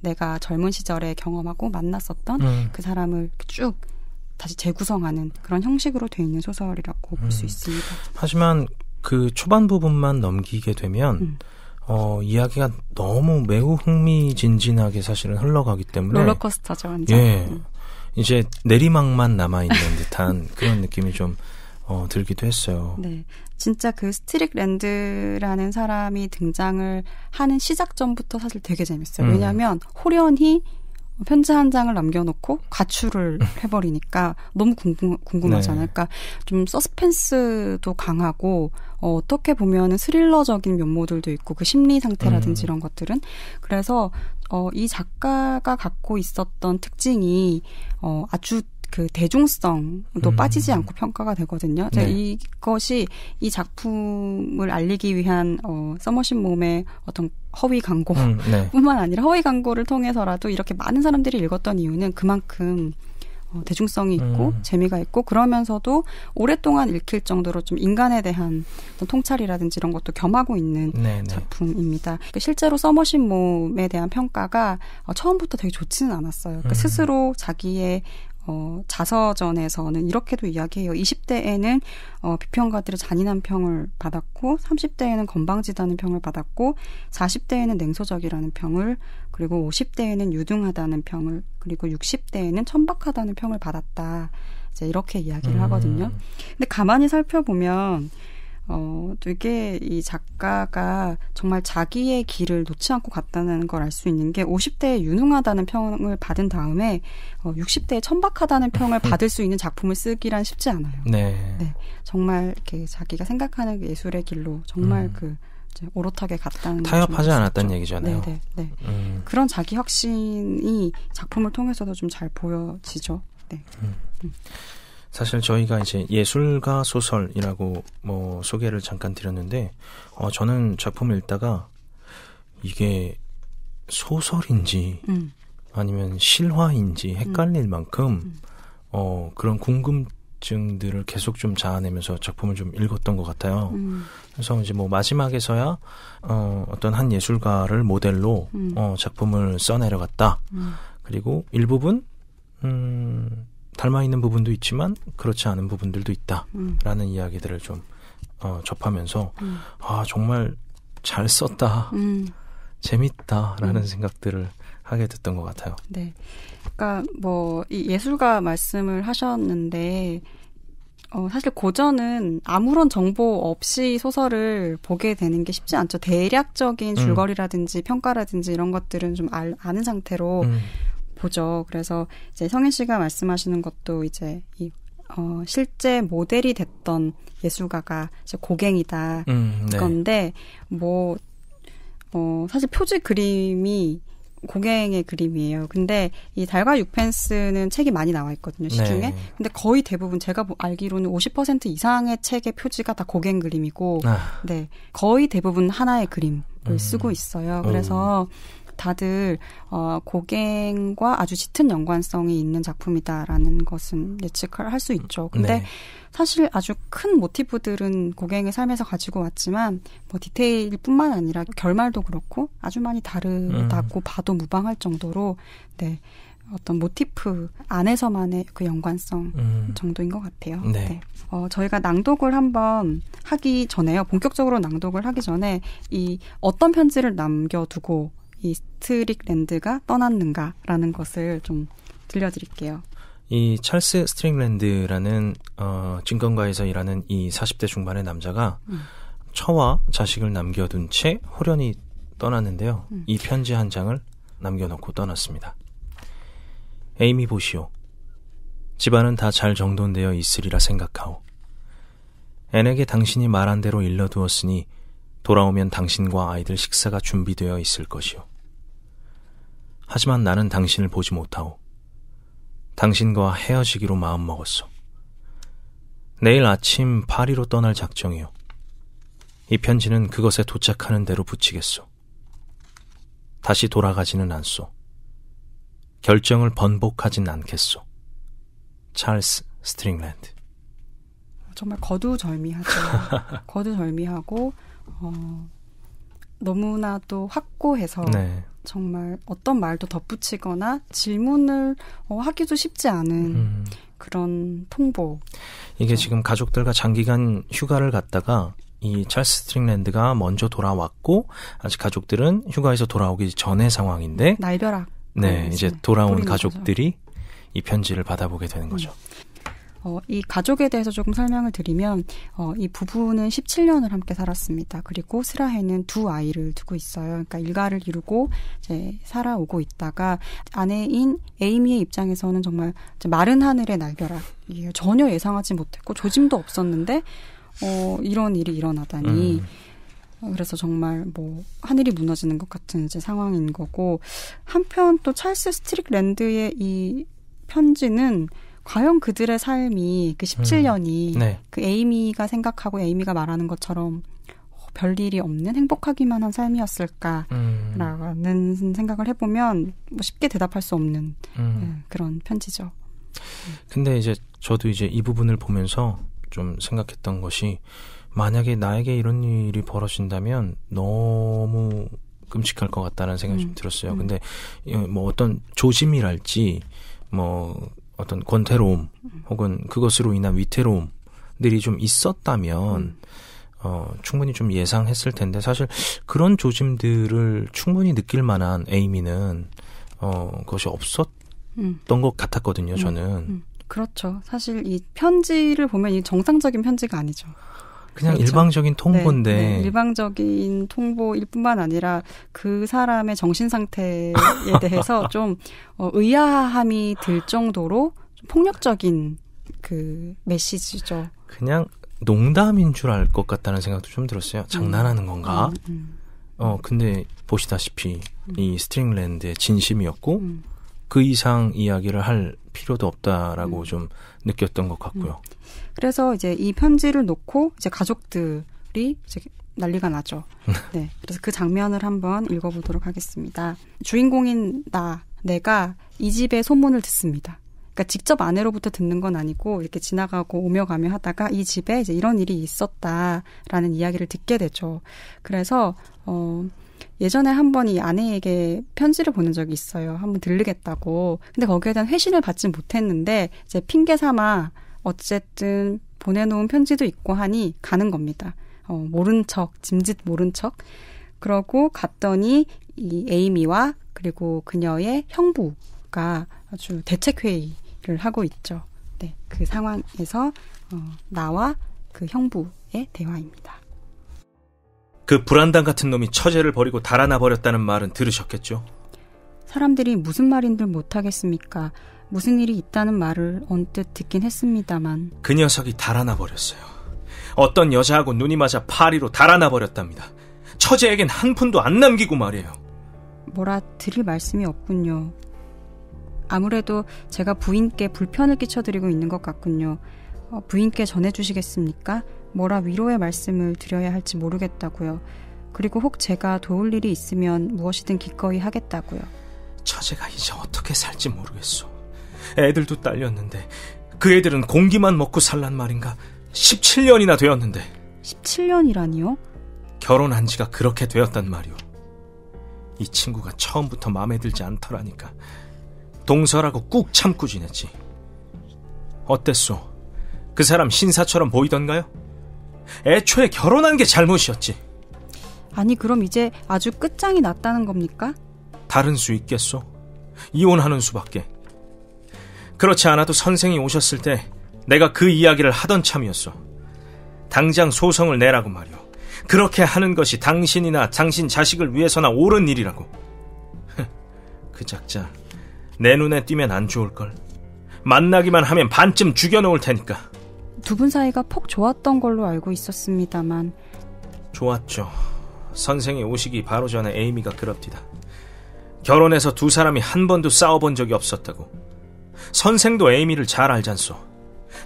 내가 젊은 시절에 경험하고 만났었던 음. 그 사람을 쭉 다시 재구성하는 그런 형식으로 되어 있는 소설이라고 음. 볼수 있습니다. 하지만 그 초반 부분만 넘기게 되면 음. 어, 이야기가 너무 매우 흥미진진하게 사실은 흘러가기 때문에 롤러코스터죠, 완전. 예. 음. 이제 내리막만 남아 있는 듯한 그런 느낌이 좀 어, 들기도 했어요. 네. 진짜 그 스트릭 랜드라는 사람이 등장을 하는 시작 점부터 사실 되게 재밌어요. 음. 왜냐하면 호련히 편지 한 장을 남겨놓고 가출을 음. 해버리니까 너무 궁금, 궁금하지아요 네. 그러까좀 서스펜스도 강하고 어, 어떻게 보면은 스릴러적인 면모들도 있고 그 심리 상태라든지 음. 이런 것들은 그래서 어, 이 작가가 갖고 있었던 특징이 어, 아주 그 대중성도 음. 빠지지 않고 평가가 되거든요. 네. 이것이 이 작품을 알리기 위한 어, 서머신 몸의 어떤 허위 광고뿐만 음, 네. 아니라 허위 광고를 통해서라도 이렇게 많은 사람들이 읽었던 이유는 그만큼 어, 대중성이 있고 음. 재미가 있고 그러면서도 오랫동안 읽힐 정도로 좀 인간에 대한 통찰이라든지 이런 것도 겸하고 있는 네네. 네. 작품입니다. 그 실제로 써머신 몸에 대한 평가가 어, 처음부터 되게 좋지는 않았어요. 그 음. 스스로 자기의 어, 자서전에서는 이렇게도 이야기해요. 20대에는 어, 비평가들의 잔인한 평을 받았고, 30대에는 건방지다는 평을 받았고, 40대에는 냉소적이라는 평을, 그리고 50대에는 유등하다는 평을, 그리고 60대에는 천박하다는 평을 받았다. 이제 이렇게 이야기를 음. 하거든요. 근데 가만히 살펴보면 어, 되게 이 작가가 정말 자기의 길을 놓지 않고 갔다는 걸 알 수 있는 게 50대에 유능하다는 평을 받은 다음에 어, 60대에 천박하다는 평을 받을 수 있는 작품을 쓰기란 쉽지 않아요. 네. 네 정말 이렇게 자기가 생각하는 예술의 길로 정말 음. 그 오롯하게 갔다는 타협하지 않았다는 얘기잖아요. 네, 네, 네, 음. 그런 자기 혁신이 작품을 통해서도 좀 잘 보여지죠. 네. 음. 음. 사실 저희가 이제 예술가 소설이라고 뭐 소개를 잠깐 드렸는데 어, 저는 작품을 읽다가 이게 소설인지 음. 아니면 실화인지 헷갈릴 음. 만큼 음. 어, 그런 궁금증들을 계속 좀 자아내면서 작품을 좀 읽었던 것 같아요. 음. 그래서 이제 뭐 마지막에서야 어, 어떤 한 예술가를 모델로 음. 어, 작품을 써내려갔다. 그리고 일부분 음, 닮아 있는 부분도 있지만 그렇지 않은 부분들도 있다라는 음. 이야기들을 좀 어, 접하면서 음. 아 정말 잘 썼다 음. 재밌다라는 음. 생각들을 하게 됐던 것 같아요. 네, 그러니까 뭐 이 예술가 말씀을 하셨는데 어, 사실 고전은 아무런 정보 없이 소설을 보게 되는 게 쉽지 않죠. 대략적인 음. 줄거리라든지 음. 평가라든지 이런 것들은 좀 알, 아는 상태로 음. 보죠. 그래서 이제 성현 씨가 말씀하시는 것도 이제 이 어, 실제 모델이 됐던 예술가가 이제 고갱이다 음, 네. 건데 뭐 어, 사실 표지 그림이 고갱의 그림이에요. 근데 이 달과 육펜스는 책이 많이 나와 있거든요, 네. 시중에. 네. 근데 거의 대부분 제가 알기로는 50% 이상의 책의 표지가 다 고갱 그림이고, 아. 네. 거의 대부분 하나의 그림을 음. 쓰고 있어요. 음. 그래서, 오. 다들 어, 고갱과 아주 짙은 연관성이 있는 작품이다라는 것은 예측을 할수 있죠. 근데 네. 사실 아주 큰 모티브들은 고갱의 삶에서 가지고 왔지만 뭐 디테일뿐만 아니라 결말도 그렇고 아주 많이 다르다고 음. 봐도 무방할 정도로 네. 어떤 모티프 안에서만의 그 연관성 음. 정도인 것 같아요. 네. 네. 어, 저희가 낭독을 한번 하기 전에요. 본격적으로 낭독을 하기 전에 이 어떤 편지를 남겨두고 이 스트릭랜드가 떠났는가라는 것을 좀 들려드릴게요. 이 찰스 스트릭랜드라는 어, 증권가에서 일하는 이 40대 중반의 남자가 음. 처와 자식을 남겨둔 채홀연히 떠났는데요. 음. 이 편지 한 장을 남겨놓고 떠났습니다. 에이미 보시오. 집안은 다 잘 정돈되어 있으리라 생각하오. 앤에게 당신이 말한 대로 일러두었으니 돌아오면 당신과 아이들 식사가 준비되어 있을 것이오 하지만 나는 당신을 보지 못하오. 당신과 헤어지기로 마음먹었소. 내일 아침 파리로 떠날 작정이오이 편지는 그것에 도착하는 대로 붙이겠소. 다시 돌아가지는 않소. 결정을 번복하진 않겠소. 찰스 스트링랜드. 정말 거두절미하죠. 거두절미하고 어, 너무나도 확고해서 네. 정말 어떤 말도 덧붙이거나 질문을 어, 하기도 쉽지 않은 음. 그런 통보. 이게 지금 가족들과 장기간 휴가를 갔다가 이 찰스 스트링랜드가 먼저 돌아왔고 아직 가족들은 휴가에서 돌아오기 전의 상황인데 날벼락. 네, 네 이제 돌아온 가족들이 거죠. 이 편지를 받아보게 되는 음. 거죠. 음. 어, 이 가족에 대해서 조금 설명을 드리면 어, 이 부부는 17년을 함께 살았습니다. 그리고 슬라헤는두 아이를 두고 있어요. 그러니까 일가를 이루고 이제 살아오고 있다가 아내인 에이미의 입장에서는 정말 마른 하늘의 날벼락이에요. 전혀 예상하지 못했고 조짐도 없었는데 어, 이런 일이 일어나다니. 음. 어, 그래서 정말 뭐 하늘이 무너지는 것 같은 이제 상황인 거고 한편 또 찰스 스트릭랜드의 이 편지는 과연 그들의 삶이 그 17년이 음. 네. 그 에이미가 생각하고 에이미가 말하는 것처럼 별일이 없는 행복하기만 한 삶이었을까라는 음. 생각을 해보면 뭐 쉽게 대답할 수 없는 음. 네, 그런 편지죠. 근데 이제 저도 이제 이 부분을 보면서 좀 생각했던 것이 만약에 나에게 이런 일이 벌어진다면 너무 끔찍할 것 같다는 생각이 음. 좀 들었어요. 음. 근데 뭐 어떤 조심이랄지 뭐 어떤 권태로움 혹은 그것으로 인한 위태로움들이 좀 있었다면 어, 충분히 좀 예상했을 텐데 사실 그런 조짐들을 충분히 느낄 만한 에이미는 어, 그것이 없었던 음. 것 같았거든요. 음. 저는. 음. 그렇죠. 사실 이 편지를 보면 이 정상적인 편지가 아니죠. 그냥 그렇죠. 일방적인 통보인데 네, 네. 일방적인 통보일 뿐만 아니라 그 사람의 정신 상태에 대해서 좀 어, 의아함이 들 정도로 폭력적인 그 메시지죠. 그냥 농담인 줄 알 것 같다는 생각도 좀 들었어요. 음. 장난하는 건가? 음, 음. 어 근데 보시다시피 음. 이 스트링랜드의 진심이었고 음. 그 이상 이야기를 할 필요도 없다라고 좀 느꼈던 것 같고요. 그래서 이제 이 편지를 놓고 이제 가족들이 이제 난리가 나죠. 네. 그래서 그 장면을 한번 읽어보도록 하겠습니다. 주인공인 나, 내가 이 집의 소문을 듣습니다. 그러니까 직접 아내로부터 듣는 건 아니고 이렇게 지나가고 오며 가며 하다가 이 집에 이제 이런 일이 있었다라는 이야기를 듣게 되죠. 그래서 어 예전에 한번 이 아내에게 편지를 보낸 적이 있어요. 한번 들르겠다고. 근데 거기에 대한 회신을 받진 못했는데 이제 핑계 삼아 어쨌든 보내놓은 편지도 있고 하니 가는 겁니다. 어, 모른 척, 짐짓 모른 척. 그러고 갔더니 이 에이미와 그리고 그녀의 형부가 아주 대책회의를 하고 있죠. 네, 그 상황에서 어, 나와 그 형부의 대화입니다. 그 불안당 같은 놈이 처제를 버리고 달아나 버렸다는 말은 들으셨겠죠? 사람들이 무슨 말인 들 못하겠습니까? 무슨 일이 있다는 말을 언뜻 듣긴 했습니다만 그 녀석이 달아나 버렸어요. 어떤 여자하고 눈이 맞아 파리로 달아나 버렸답니다. 처제에겐 한 푼도 안 남기고 말이에요. 뭐라 드릴 말씀이 없군요. 아무래도 제가 부인께 불편을 끼쳐드리고 있는 것 같군요. 어, 부인께 전해주시겠습니까? 뭐라 위로의 말씀을 드려야 할지 모르겠다고요. 그리고 혹 제가 도울 일이 있으면 무엇이든 기꺼이 하겠다고요. 처제가 이제 어떻게 살지 모르겠소. 애들도 딸렸는데 그 애들은 공기만 먹고 살란 말인가 17년이나 되었는데 17년이라니요? 결혼한 지가 그렇게 되었단 말이오 이 친구가 처음부터 마음에 들지 않더라니까 동서라고 꾹 참고 지냈지 어땠소? 그 사람 신사처럼 보이던가요? 애초에 결혼한 게 잘못이었지 아니 그럼 이제 아주 끝장이 났다는 겁니까? 다른 수 있겠소? 이혼하는 수밖에 그렇지 않아도 선생이 오셨을 때 내가 그 이야기를 하던 참이었어. 당장 소송을 내라고 말이오. 그렇게 하는 것이 당신이나 당신 자식을 위해서나 옳은 일이라고. 그 작자, 내 눈에 띄면 안 좋을걸. 만나기만 하면 반쯤 죽여놓을 테니까. 두 분 사이가 폭 좋았던 걸로 알고 있었습니다만. 좋았죠. 선생이 오시기 바로 전에 에이미가 그럽디다. 결혼해서 두 사람이 한 번도 싸워본 적이 없었다고. 선생도 에이미를 잘 알잖소.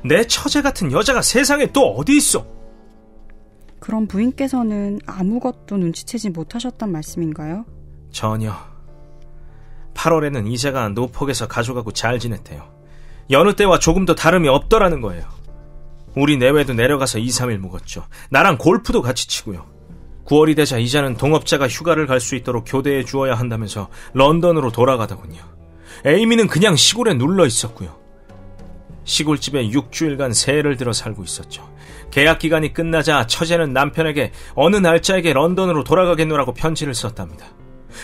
내 처제 같은 여자가 세상에 또 어디 있어? 그럼 부인께서는 아무것도 눈치채지 못하셨단 말씀인가요? 전혀. 8월에는 이자가 노폭에서 가져가고잘 지냈대요. 여느 때와 조금 더 다름이 없더라는 거예요. 우리 내외도 내려가서 2, 3일 묵었죠. 나랑 골프도 같이 치고요. 9월이 되자 이자는 동업자가 휴가를 갈 수 있도록 교대해 주어야 한다면서 런던으로 돌아가더군요. 에이미는 그냥 시골에 눌러 있었고요. 시골집에 6주일간 새해를 들어 살고 있었죠. 계약 기간이 끝나자 처제는 남편에게 어느 날짜에게 런던으로 돌아가겠노라고 편지를 썼답니다.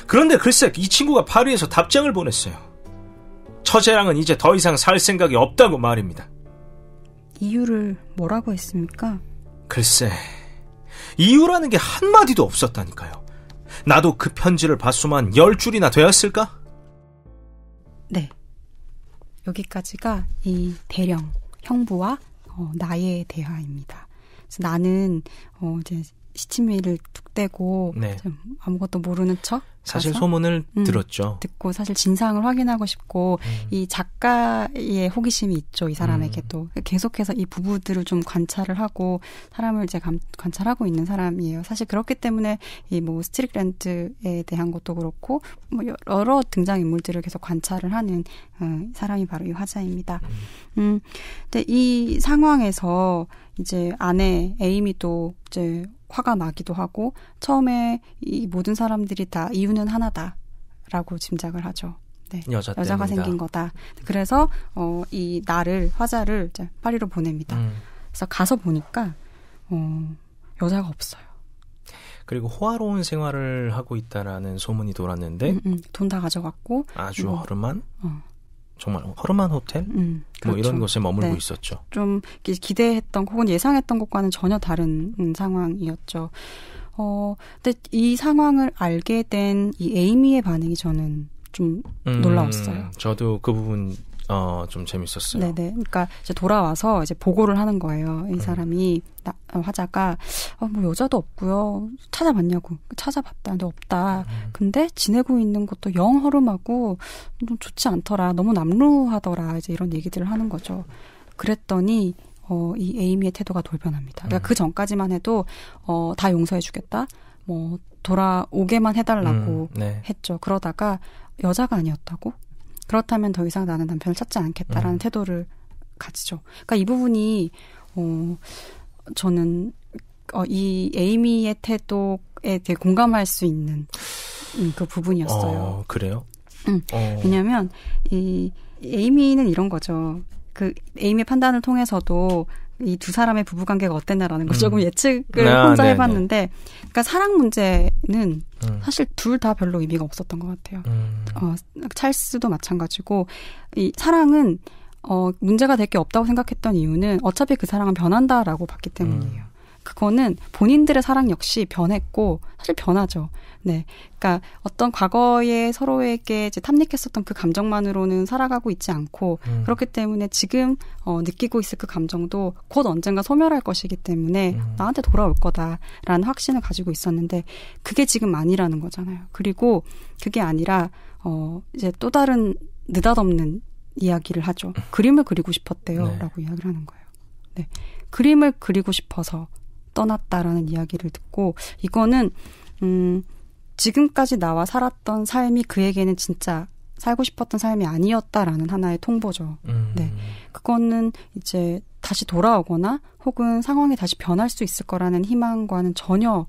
그런데 글쎄 이 친구가 파리에서 답장을 보냈어요. 처제랑은 이제 더 이상 살 생각이 없다고 말입니다. 이유를 뭐라고 했습니까? 글쎄, 이유라는 게 한마디도 없었다니까요. 나도 그 편지를 봤수만 열 줄이나 되었을까? 네. 여기까지가 이 대령, 형부와 어, 나에 대화입니다 그래서 나는 어, 이제 시치미를 툭 떼고 네. 아무것도 모르는 척 사실 소문을 음, 들었죠. 듣고 사실 진상을 확인하고 싶고 음. 이 작가의 호기심이 있죠. 이 사람에게 도 음. 계속해서 이 부부들을 좀 관찰을 하고 사람을 이제 감, 관찰하고 있는 사람이에요. 사실 그렇기 때문에 이 뭐 스트릭랜드에 대한 것도 그렇고 뭐 여러 등장 인물들을 계속 관찰을 하는 음, 사람이 바로 이 화자입니다. 음. 음, 근데 이 상황에서 이제 아내 에이미도 이제 화가 나기도 하고 처음에 이 모든 사람들이 다 이유는 하나다라고 짐작을 하죠. 네. 여자 가 생긴 거다. 그래서 어, 이 나를 화자를 이제 파리로 보냅니다. 음. 그래서 가서 보니까 어, 여자가 없어요. 그리고 호화로운 생활을 하고 있다라는 소문이 돌았는데 음, 음. 돈다 가져갔고 아주 뭐, 허름한 어, 정말 허름한 호텔 음, 그렇죠. 뭐 이런 그렇죠. 곳에 머물고 네. 있었죠. 좀 기대했던 혹은 예상했던 것과는 전혀 다른 음, 상황이었죠. 어, 근데 이 상황을 알게 된 이 에이미의 반응이 저는 좀 음, 놀라웠어요. 저도 그 부분 어, 좀 재밌었어요. 네네. 그러니까 이제 돌아와서 이제 보고를 하는 거예요. 이 음. 사람이 나, 화자가 어, 뭐 여자도 없고요. 찾아봤냐고. 찾아봤다는데 없다. 음. 근데 지내고 있는 것도 영 허름하고 좀 좋지 않더라. 너무 남루하더라. 이제 이런 얘기들을 하는 거죠. 그랬더니 어, 이 에이미의 태도가 돌변합니다. 그러니까 음. 그 전까지만 해도 어, 다 용서해주겠다. 뭐 돌아오게만 해달라고 음, 네. 했죠. 그러다가 여자가 아니었다고 그렇다면 더 이상 나는 남편을 찾지 않겠다라는 음. 태도를 가지죠. 그러니까 이 부분이 어 저는 어, 이 에이미의 태도에 대해 공감할 수 있는 음, 그 부분이었어요. 어, 그래요? 음. 어. 왜냐하면 이 에이미는 이런 거죠. 그 에이미의 판단을 통해서도 이 두 사람의 부부 관계가 어땠나라는 걸 음. 조금 예측을 아, 혼자 네, 네. 해봤는데, 그러니까 사랑 문제는 음. 사실 둘 다 별로 의미가 없었던 것 같아요. 음. 어, 찰스도 마찬가지고 이 사랑은 어, 문제가 될 게 없다고 생각했던 이유는 어차피 그 사랑은 변한다라고 봤기 때문이에요. 음. 그거는 본인들의 사랑 역시 변했고 사실 변하죠. 네. 그러니까 어떤 과거에 서로에게 이제 탐닉했었던 그 감정만으로는 살아가고 있지 않고 음. 그렇기 때문에 지금 어, 느끼고 있을 그 감정도 곧 언젠가 소멸할 것이기 때문에 음. 나한테 돌아올 거다라는 확신을 가지고 있었는데 그게 지금 아니라는 거잖아요. 그리고 그게 아니라 어 이제 또 다른 느닷없는 이야기를 하죠. 그림을 그리고 싶었대요라고 네. 이야기를 하는 거예요. 네. 그림을 그리고 싶어서 떠났다라는 이야기를 듣고 이거는 음 지금까지 나와 살았던 삶이 그에게는 진짜 살고 싶었던 삶이 아니었다라는 하나의 통보죠. 음. 네. 그거는 이제 다시 돌아오거나 혹은 상황이 다시 변할 수 있을 거라는 희망과는 전혀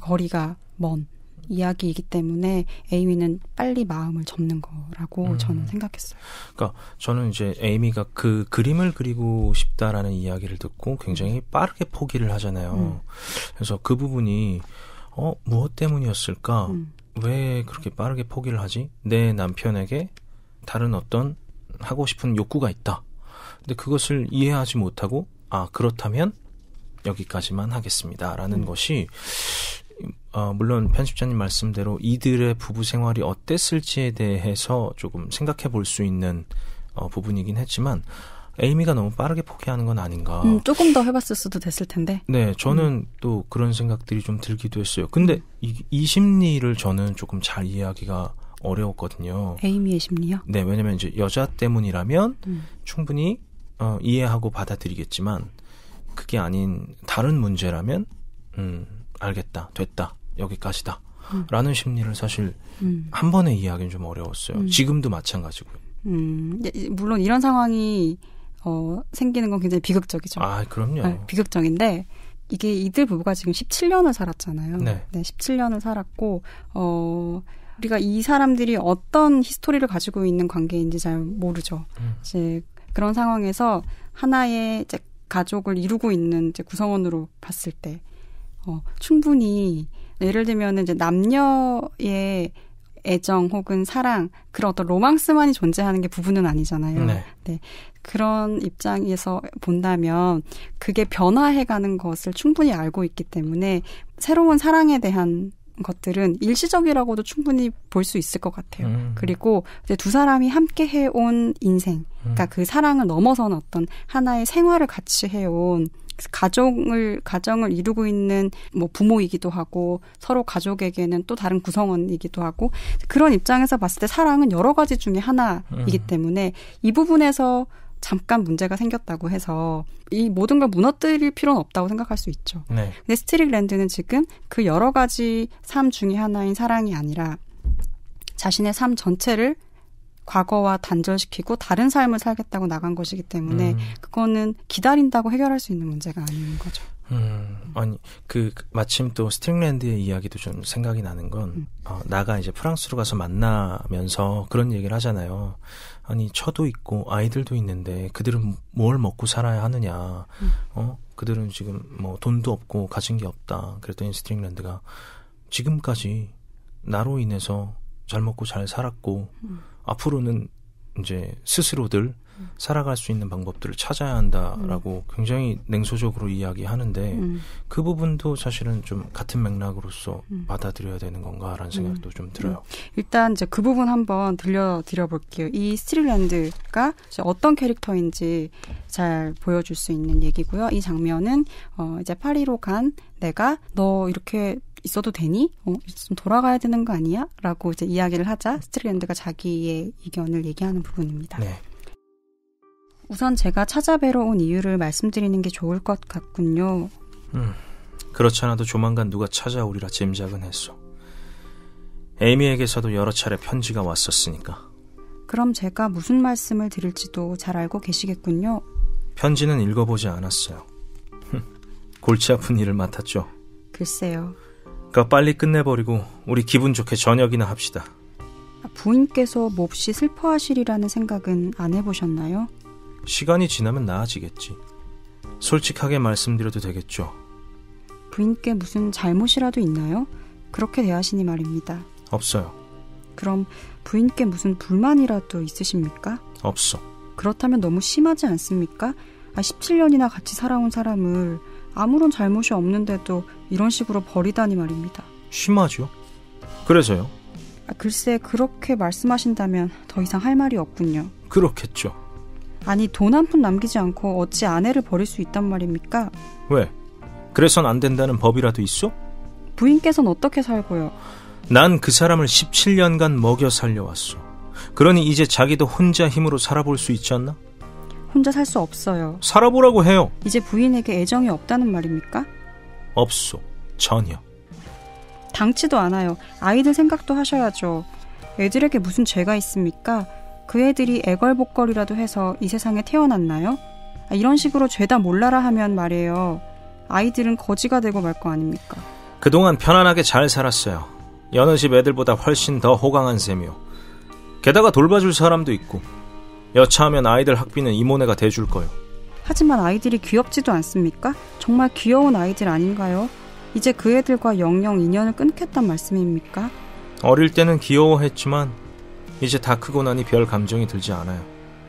거리가 먼 이야기이기 때문에 에이미는 빨리 마음을 접는 거라고 음. 저는 생각했어요. 그러니까 저는 이제 에이미가 그 그림을 그리고 싶다라는 이야기를 듣고 굉장히 음. 빠르게 포기를 하잖아요. 음. 그래서 그 부분이 어 무엇 때문이었을까? 음. 왜 그렇게 빠르게 포기를 하지? 내 남편에게 다른 어떤 하고 싶은 욕구가 있다. 근데 그것을 이해하지 못하고 아 그렇다면 여기까지만 하겠습니다라는 음. 것이 어, 물론 편집자님 말씀대로 이들의 부부 생활이 어땠을지에 대해서 조금 생각해 볼 수 있는 어, 부분이긴 했지만 에이미가 너무 빠르게 포기하는 건 아닌가. 음, 조금 더 해봤을 수도 됐을 텐데. 네, 저는 음. 또 그런 생각들이 좀 들기도 했어요. 근데 음. 이, 이 심리를 저는 조금 잘 이해하기가 어려웠거든요. 에이미의 심리요? 네, 왜냐면 이제 여자 때문이라면 음. 충분히 어, 이해하고 받아들이겠지만 그게 아닌 다른 문제라면 음, 알겠다, 됐다, 여기까지다. 음. 라는 심리를 사실 음. 한 번에 이해하기는 좀 어려웠어요. 음. 지금도 마찬가지고요. 음, 물론 이런 상황이 어, 생기는 건 굉장히 비극적이죠. 아, 그럼요. 네, 비극적인데 이게 이들 부부가 지금 17년을 살았잖아요. 네. 네, 17년을 살았고 어 우리가 이 사람들이 어떤 히스토리를 가지고 있는 관계인지 잘 모르죠. 음. 이제 그런 상황에서 하나의 이제 가족을 이루고 있는 이제 구성원으로 봤을 때 어, 충분히 예를 들면 이제 남녀의 애정 혹은 사랑 그런 어떤 로망스만이 존재하는 게 부부는 아니잖아요. 네. 네. 그런 입장에서 본다면 그게 변화해가는 것을 충분히 알고 있기 때문에 새로운 사랑에 대한 것들은 일시적이라고도 충분히 볼 수 있을 것 같아요. 음. 그리고 이제 두 사람이 함께 해온 인생, 그러니까 음. 그러니까 그 사랑을 넘어선 어떤 하나의 생활을 같이 해온 가정을 가정을 이루고 있는 뭐 부모이기도 하고 서로 가족에게는 또 다른 구성원이기도 하고 그런 입장에서 봤을 때 사랑은 여러 가지 중에 하나이기 음. 때문에 이 부분에서 잠깐 문제가 생겼다고 해서 이 모든 걸 무너뜨릴 필요는 없다고 생각할 수 있죠. 네. 근데 스트릭랜드는 지금 그 여러 가지 삶 중에 하나인 사랑이 아니라 자신의 삶 전체를 과거와 단절시키고 다른 삶을 살겠다고 나간 것이기 때문에 음. 그거는 기다린다고 해결할 수 있는 문제가 아닌 거죠. 음, 아니 그 마침 또 스팅랜드의 이야기도 좀 생각이 나는 건 음. 어, 나가 이제 프랑스로 가서 만나면서 그런 얘기를 하잖아요. 아니 처도 있고 아이들도 있는데 그들은 뭘 먹고 살아야 하느냐. 음. 어 그들은 지금 뭐 돈도 없고 가진 게 없다. 그랬더니 스팅랜드가 지금까지 나로 인해서 잘 먹고 잘 살았고. 음. 앞으로는 이제 스스로들 음. 살아갈 수 있는 방법들을 찾아야 한다라고 음. 굉장히 냉소적으로 이야기하는데 음. 그 부분도 사실은 좀 같은 맥락으로서 음. 받아들여야 되는 건가라는 생각도 음. 좀 들어요. 음. 일단 이제 그 부분 한번 들려 드려볼게요. 이 스트릴랜드가 어떤 캐릭터인지 잘 보여줄 수 있는 얘기고요. 이 장면은 어 이제 파리로 간 내가 너 이렇게 있어도 되니? 어, 좀 돌아가야 되는 거 아니야? 라고 이제 이야기를 하자 스트리랜드가 자기의 의견을 얘기하는 부분입니다. 네. 우선 제가 찾아뵈러 온 이유를 말씀드리는 게 좋을 것 같군요. 음, 그렇잖아도 조만간 누가 찾아오리라 짐작은 했어 에이미에게서도 여러 차례 편지가 왔었으니까. 그럼 제가 무슨 말씀을 드릴지도 잘 알고 계시겠군요. 편지는 읽어보지 않았어요. 골치 아픈 일을 맡았죠. 글쎄요. 그러니까 빨리 끝내버리고 우리 기분 좋게 저녁이나 합시다. 아, 부인께서 몹시 슬퍼하시리라는 생각은 안 해보셨나요? 시간이 지나면 나아지겠지. 솔직하게 말씀드려도 되겠죠. 부인께 무슨 잘못이라도 있나요? 그렇게 대하시니 말입니다. 없어요. 그럼 부인께 무슨 불만이라도 있으십니까? 없어. 그렇다면 너무 심하지 않습니까? 아, 17년이나 같이 살아온 사람을 아무런 잘못이 없는데도 이런 식으로 버리다니 말입니다. 심하죠. 그래서요? 아, 글쎄 그렇게 말씀하신다면 더 이상 할 말이 없군요. 그렇겠죠. 아니 돈 한 푼 남기지 않고 어찌 아내를 버릴 수 있단 말입니까? 왜? 그래선 안 된다는 법이라도 있어? 부인께서는 어떻게 살고요? 난 그 사람을 17년간 먹여 살려왔어. 그러니 이제 자기도 혼자 힘으로 살아볼 수 있지 않나? 혼자 살 수 없어요. 살아보라고 해요. 이제 부인에게 애정이 없다는 말입니까? 없소. 전혀. 당치도 않아요. 아이들 생각도 하셔야죠. 애들에게 무슨 죄가 있습니까? 그 애들이 애걸복걸이라도 해서 이 세상에 태어났나요? 아, 이런 식으로 죄다 몰라라 하면 말이에요. 아이들은 거지가 되고 말 거 아닙니까? 그동안 편안하게 잘 살았어요. 여느 집 애들보다 훨씬 더 호강한 셈이요. 게다가 돌봐줄 사람도 있고 여차하면 아이들 학비는 이모네가 대줄 거요. 하지만 아이들이 귀엽지도 않습니까? 정말 귀여운 아이들 아닌가요? 이제 그 애들과 영영 인연을 끊겠단 말씀입니까? 어릴 때는 귀여워했지만 이제 다 크고 나니 별 감정이 들지 않아요.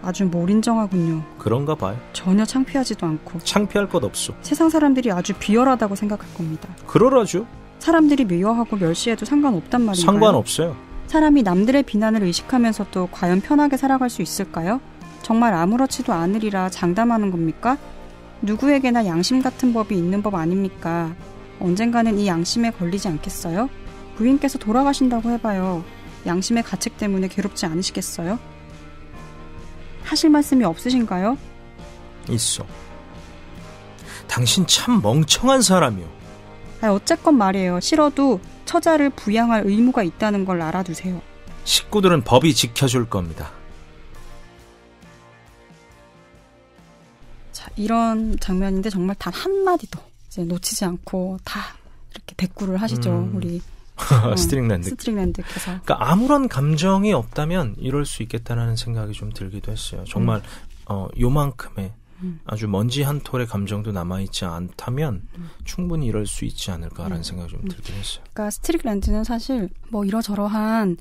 아주 몰인정하군요. 그런가 봐요. 전혀 창피하지도 않고. 창피할 것 없어. 세상 사람들이 아주 비열하다고 생각할 겁니다. 그러라죠. 사람들이 미워하고 멸시해도 상관없단 말이에요. 상관없어요. 사람이 남들의 비난을 의식하면서도 과연 편하게 살아갈 수 있을까요? 정말 아무렇지도 않으리라 장담하는 겁니까? 누구에게나 양심 같은 법이 있는 법 아닙니까? 언젠가는 이 양심에 걸리지 않겠어요? 부인께서 돌아가신다고 해봐요. 양심의 가책 때문에 괴롭지 않으시겠어요? 하실 말씀이 없으신가요? 있어. 당신 참 멍청한 사람이요. 아, 어쨌건 말이에요. 싫어도 처자를 부양할 의무가 있다는 걸 알아두세요. 식구들은 법이 지켜줄 겁니다. 자, 이런 장면인데 정말 단 한마디도 이제 놓치지 않고 다 이렇게 대꾸를 하시죠. 음. 우리 스트링랜드. 어, 스트링랜드께서. 그러니까 아무런 감정이 없다면 이럴 수 있겠다라는 생각이 좀 들기도 했어요. 정말 음. 어, 요만큼의 아주 먼지 한 톨의 감정도 남아있지 않다면 음. 충분히 이럴 수 있지 않을까라는 음. 생각이 좀 음. 들긴 했어요. 그러니까 스트릭랜드는 사실 뭐 이러저러한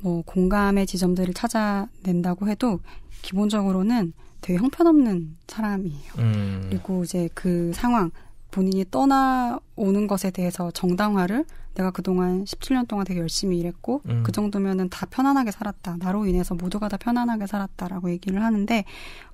뭐 공감의 지점들을 찾아낸다고 해도 기본적으로는 되게 형편없는 사람이에요. 음. 그리고 이제 그 상황 본인이 떠나오는 것에 대해서 정당화를 내가 그동안 17년 동안 되게 열심히 일했고 음. 그 정도면은 다 편안하게 살았다. 나로 인해서 모두가 다 편안하게 살았다라고 얘기를 하는데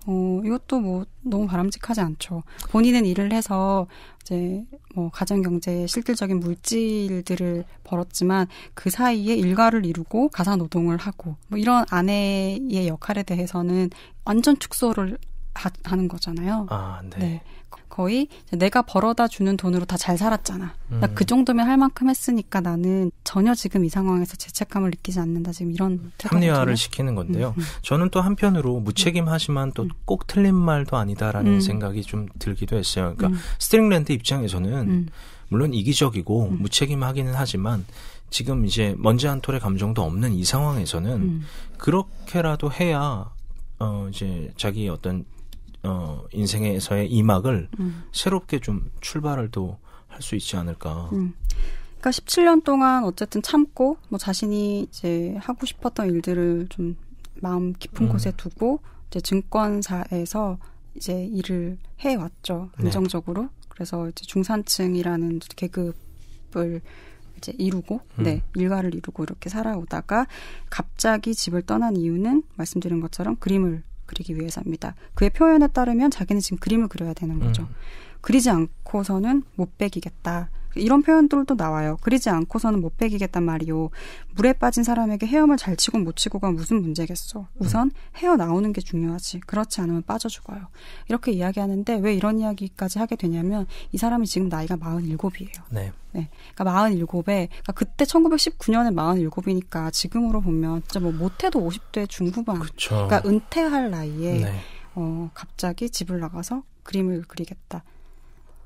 어 이것도 뭐 너무 바람직하지 않죠. 본인은 일을 해서 이제 뭐 가정 경제에 실질적인 물질들을 벌었지만 그 사이에 일가를 이루고 가사 노동을 하고 뭐 이런 아내의 역할에 대해서는 완전 축소를 하, 하는 거잖아요. 아, 네. 네. 거의 내가 벌어다 주는 돈으로 다 잘 살았잖아. 그러니까 음. 나그 정도면 할 만큼 했으니까 나는 전혀 지금 이 상황에서 죄책감을 느끼지 않는다. 지금 이런 합리화를 시키는 건데요. 음, 음. 저는 또 한편으로 무책임하지만 또꼭 음. 틀린 말도 아니다라는 음. 생각이 좀 들기도 했어요. 그러니까 스트링랜드 입장에서는 물론 이기적이고 무책임하기는 하지만 지금 이제 먼지 한 톨의 감정도 없는 이 상황에서는 그렇게라도 해야 어 이제 자기 어떤 어, 인생에서의 이막을 음. 새롭게 좀 출발을 또 할 수 있지 않을까. 음. 그러니까 17년 동안 어쨌든 참고 뭐 자신이 이제 하고 싶었던 일들을 좀 마음 깊은 음. 곳에 두고 이제 증권사에서 이제 일을 해 왔죠 안정적으로. 네. 그래서 이제 중산층이라는 계급을 이제 이루고 네, 음. 네 일가를 이루고 이렇게 살아오다가 갑자기 집을 떠난 이유는 말씀드린 것처럼 그림을 그리기 위해서입니다. 그의 표현에 따르면 자기는 지금 그림을 그려야 되는 거죠. 음. 그리지 않고서는 못 베기겠다. 이런 표현들도 나와요. 그리지 않고서는 못 베기겠단 말이요. 물에 빠진 사람에게 헤엄을 잘 치고 못 치고가 무슨 문제겠어. 우선 헤어 나오는 게 중요하지. 그렇지 않으면 빠져 죽어요. 이렇게 이야기하는데 왜 이런 이야기까지 하게 되냐면 이 사람이 지금 나이가 47이에요. 네. 네. 그러니까 47에 그러니까 그때 1919년에 47이니까 지금으로 보면 진짜 뭐 못해도 50대 중후반. 그쵸. 그러니까 은퇴할 나이에 네. 어, 갑자기 집을 나가서 그림을 그리겠다.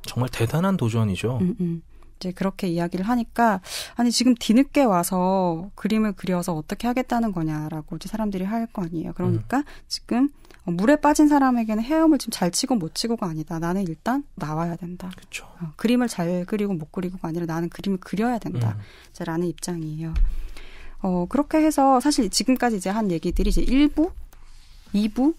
정말 대단한 도전이죠. 음, 음. 이제 그렇게 이야기를 하니까 아니 지금 뒤늦게 와서 그림을 그려서 어떻게 하겠다는 거냐라고 이제 사람들이 할 거 아니에요. 그러니까 음. 지금 어, 물에 빠진 사람에게는 헤엄을 지금 잘 치고 못 치고가 아니다. 나는 일단 나와야 된다. 그쵸. 어, 그림을 잘 그리고 못 그리고가 아니라 나는 그림을 그려야 된다. 음. 라는 입장이에요. 어, 그렇게 해서 사실 지금까지 이제 한 얘기들이 이제 1부, 2부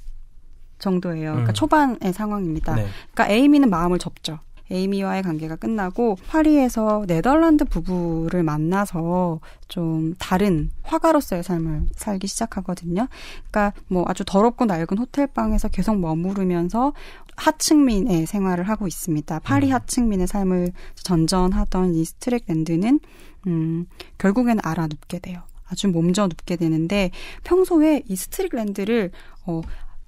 정도예요. 그러니까 음. 그러니까 초반의 상황입니다. 네. 그러니까 에이미는 마음을 접죠. 에이미와의 관계가 끝나고 파리에서 네덜란드 부부를 만나서 좀 다른 화가로서의 삶을 살기 시작하거든요. 그러니까 뭐 아주 더럽고 낡은 호텔방에서 계속 머무르면서 하층민의 생활을 하고 있습니다. 파리 음. 하층민의 삶을 전전하던 이 스트렉랜드는 음, 결국엔 알아눕게 돼요. 아주 몸져 눕게 되는데 평소에 이 스트릭랜드를 어,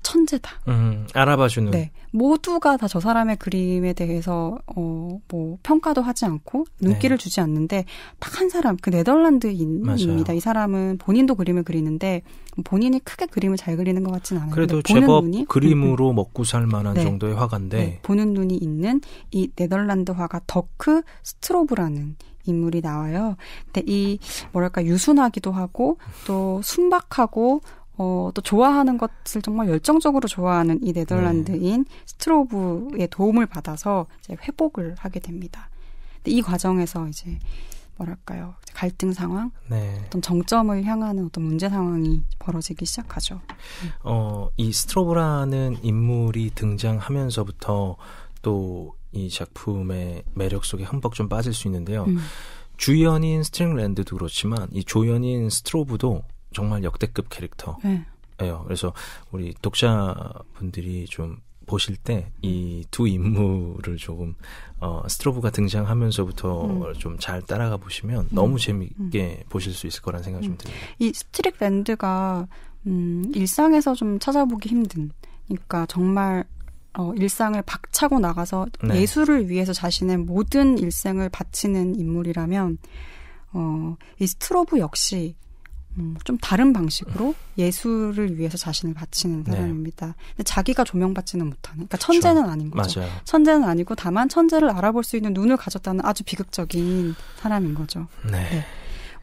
천재다. 음, 알아봐주는. 네. 모두가 다 저 사람의 그림에 대해서, 어, 뭐, 평가도 하지 않고, 눈길을 네. 주지 않는데, 딱 한 사람, 그 네덜란드인입니다. 이 사람은 본인도 그림을 그리는데, 본인이 크게 그림을 잘 그리는 것 같진 않아요. 그래도 제법 눈이, 그림으로 음, 음. 먹고 살 만한 네. 정도의 화가인데, 네. 보는 눈이 있는 이 네덜란드 화가 더크 스트로브라는 인물이 나와요. 근데 이, 뭐랄까, 유순하기도 하고, 또 순박하고, 어, 또 좋아하는 것을 정말 열정적으로 좋아하는 이 네덜란드인 네. 스트로브의 도움을 받아서 이제 회복을 하게 됩니다. 근데 이 과정에서 이제 뭐랄까요 갈등 상황, 네. 어떤 정점을 향하는 어떤 문제 상황이 벌어지기 시작하죠. 어, 이 스트로브라는 인물이 등장하면서부터 또 이 작품의 매력 속에 흠뻑 좀 빠질 수 있는데요. 음. 주연인 스트링랜드도 그렇지만 이 조연인 스트로브도 정말 역대급 캐릭터예요. 네. 그래서 우리 독자분들이 좀 보실 때 이 두 인물을 조금 어, 스트로브가 등장하면서부터 음. 좀잘 따라가 보시면 너무 음. 재미있게 음. 보실 수 있을 거란 생각이 좀 듭니다. 음. 이 스트릭 밴드가 음, 일상에서 좀 찾아보기 힘든 그러니까 정말 어, 일상을 박차고 나가서 네. 예술을 위해서 자신의 모든 일생을 바치는 인물이라면 어, 이 스트로브 역시 음, 좀 다른 방식으로 예술을 위해서 자신을 바치는 네. 사람입니다. 네. 근데 자기가 조명받지는 못하는. 그러니까 천재는 그렇죠. 아닌 거죠. 맞아요. 천재는 아니고 다만 천재를 알아볼 수 있는 눈을 가졌다는 아주 비극적인 사람인 거죠. 네. 네.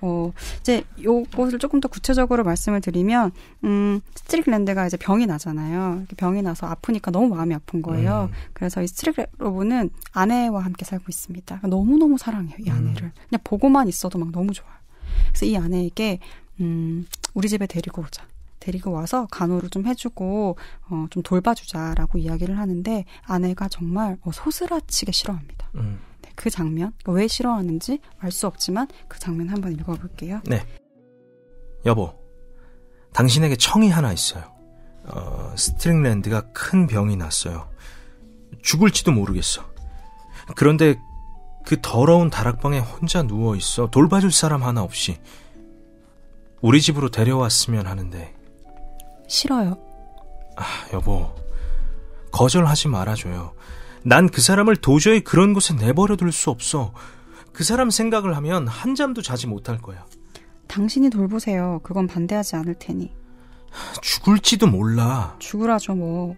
어, 이제 요것을 조금 더 구체적으로 말씀을 드리면, 음, 스트릭랜드가 이제 병이 나잖아요. 병이 나서 아프니까 너무 마음이 아픈 거예요. 음. 그래서 이 스트릭로브는 아내와 함께 살고 있습니다. 그러니까 너무너무 사랑해요, 이 아내를. 음. 그냥 보고만 있어도 막 너무 좋아요. 그래서 이 아내에게 음, 우리 집에 데리고 오자. 데리고 와서 간호를 좀 해주고 어, 좀 돌봐주자라고 이야기를 하는데 아내가 정말 뭐 소스라치게 싫어합니다. 음. 네, 그 장면 뭐 왜 싫어하는지 알 수 없지만 그 장면 한번 읽어볼게요. 네, 여보, 당신에게 청이 하나 있어요. 어, 스트링랜드가 큰 병이 났어요. 죽을지도 모르겠어. 그런데 그 더러운 다락방에 혼자 누워 있어 돌봐줄 사람 하나 없이 우리 집으로 데려왔으면 하는데. 싫어요. 아, 여보. 거절하지 말아줘요. 난 그 사람을 도저히 그런 곳에 내버려 둘 수 없어. 그 사람 생각을 하면 한 잠도 자지 못할 거야. 당신이 돌보세요. 그건 반대하지 않을 테니. 죽을지도 몰라. 죽으라죠, 뭐.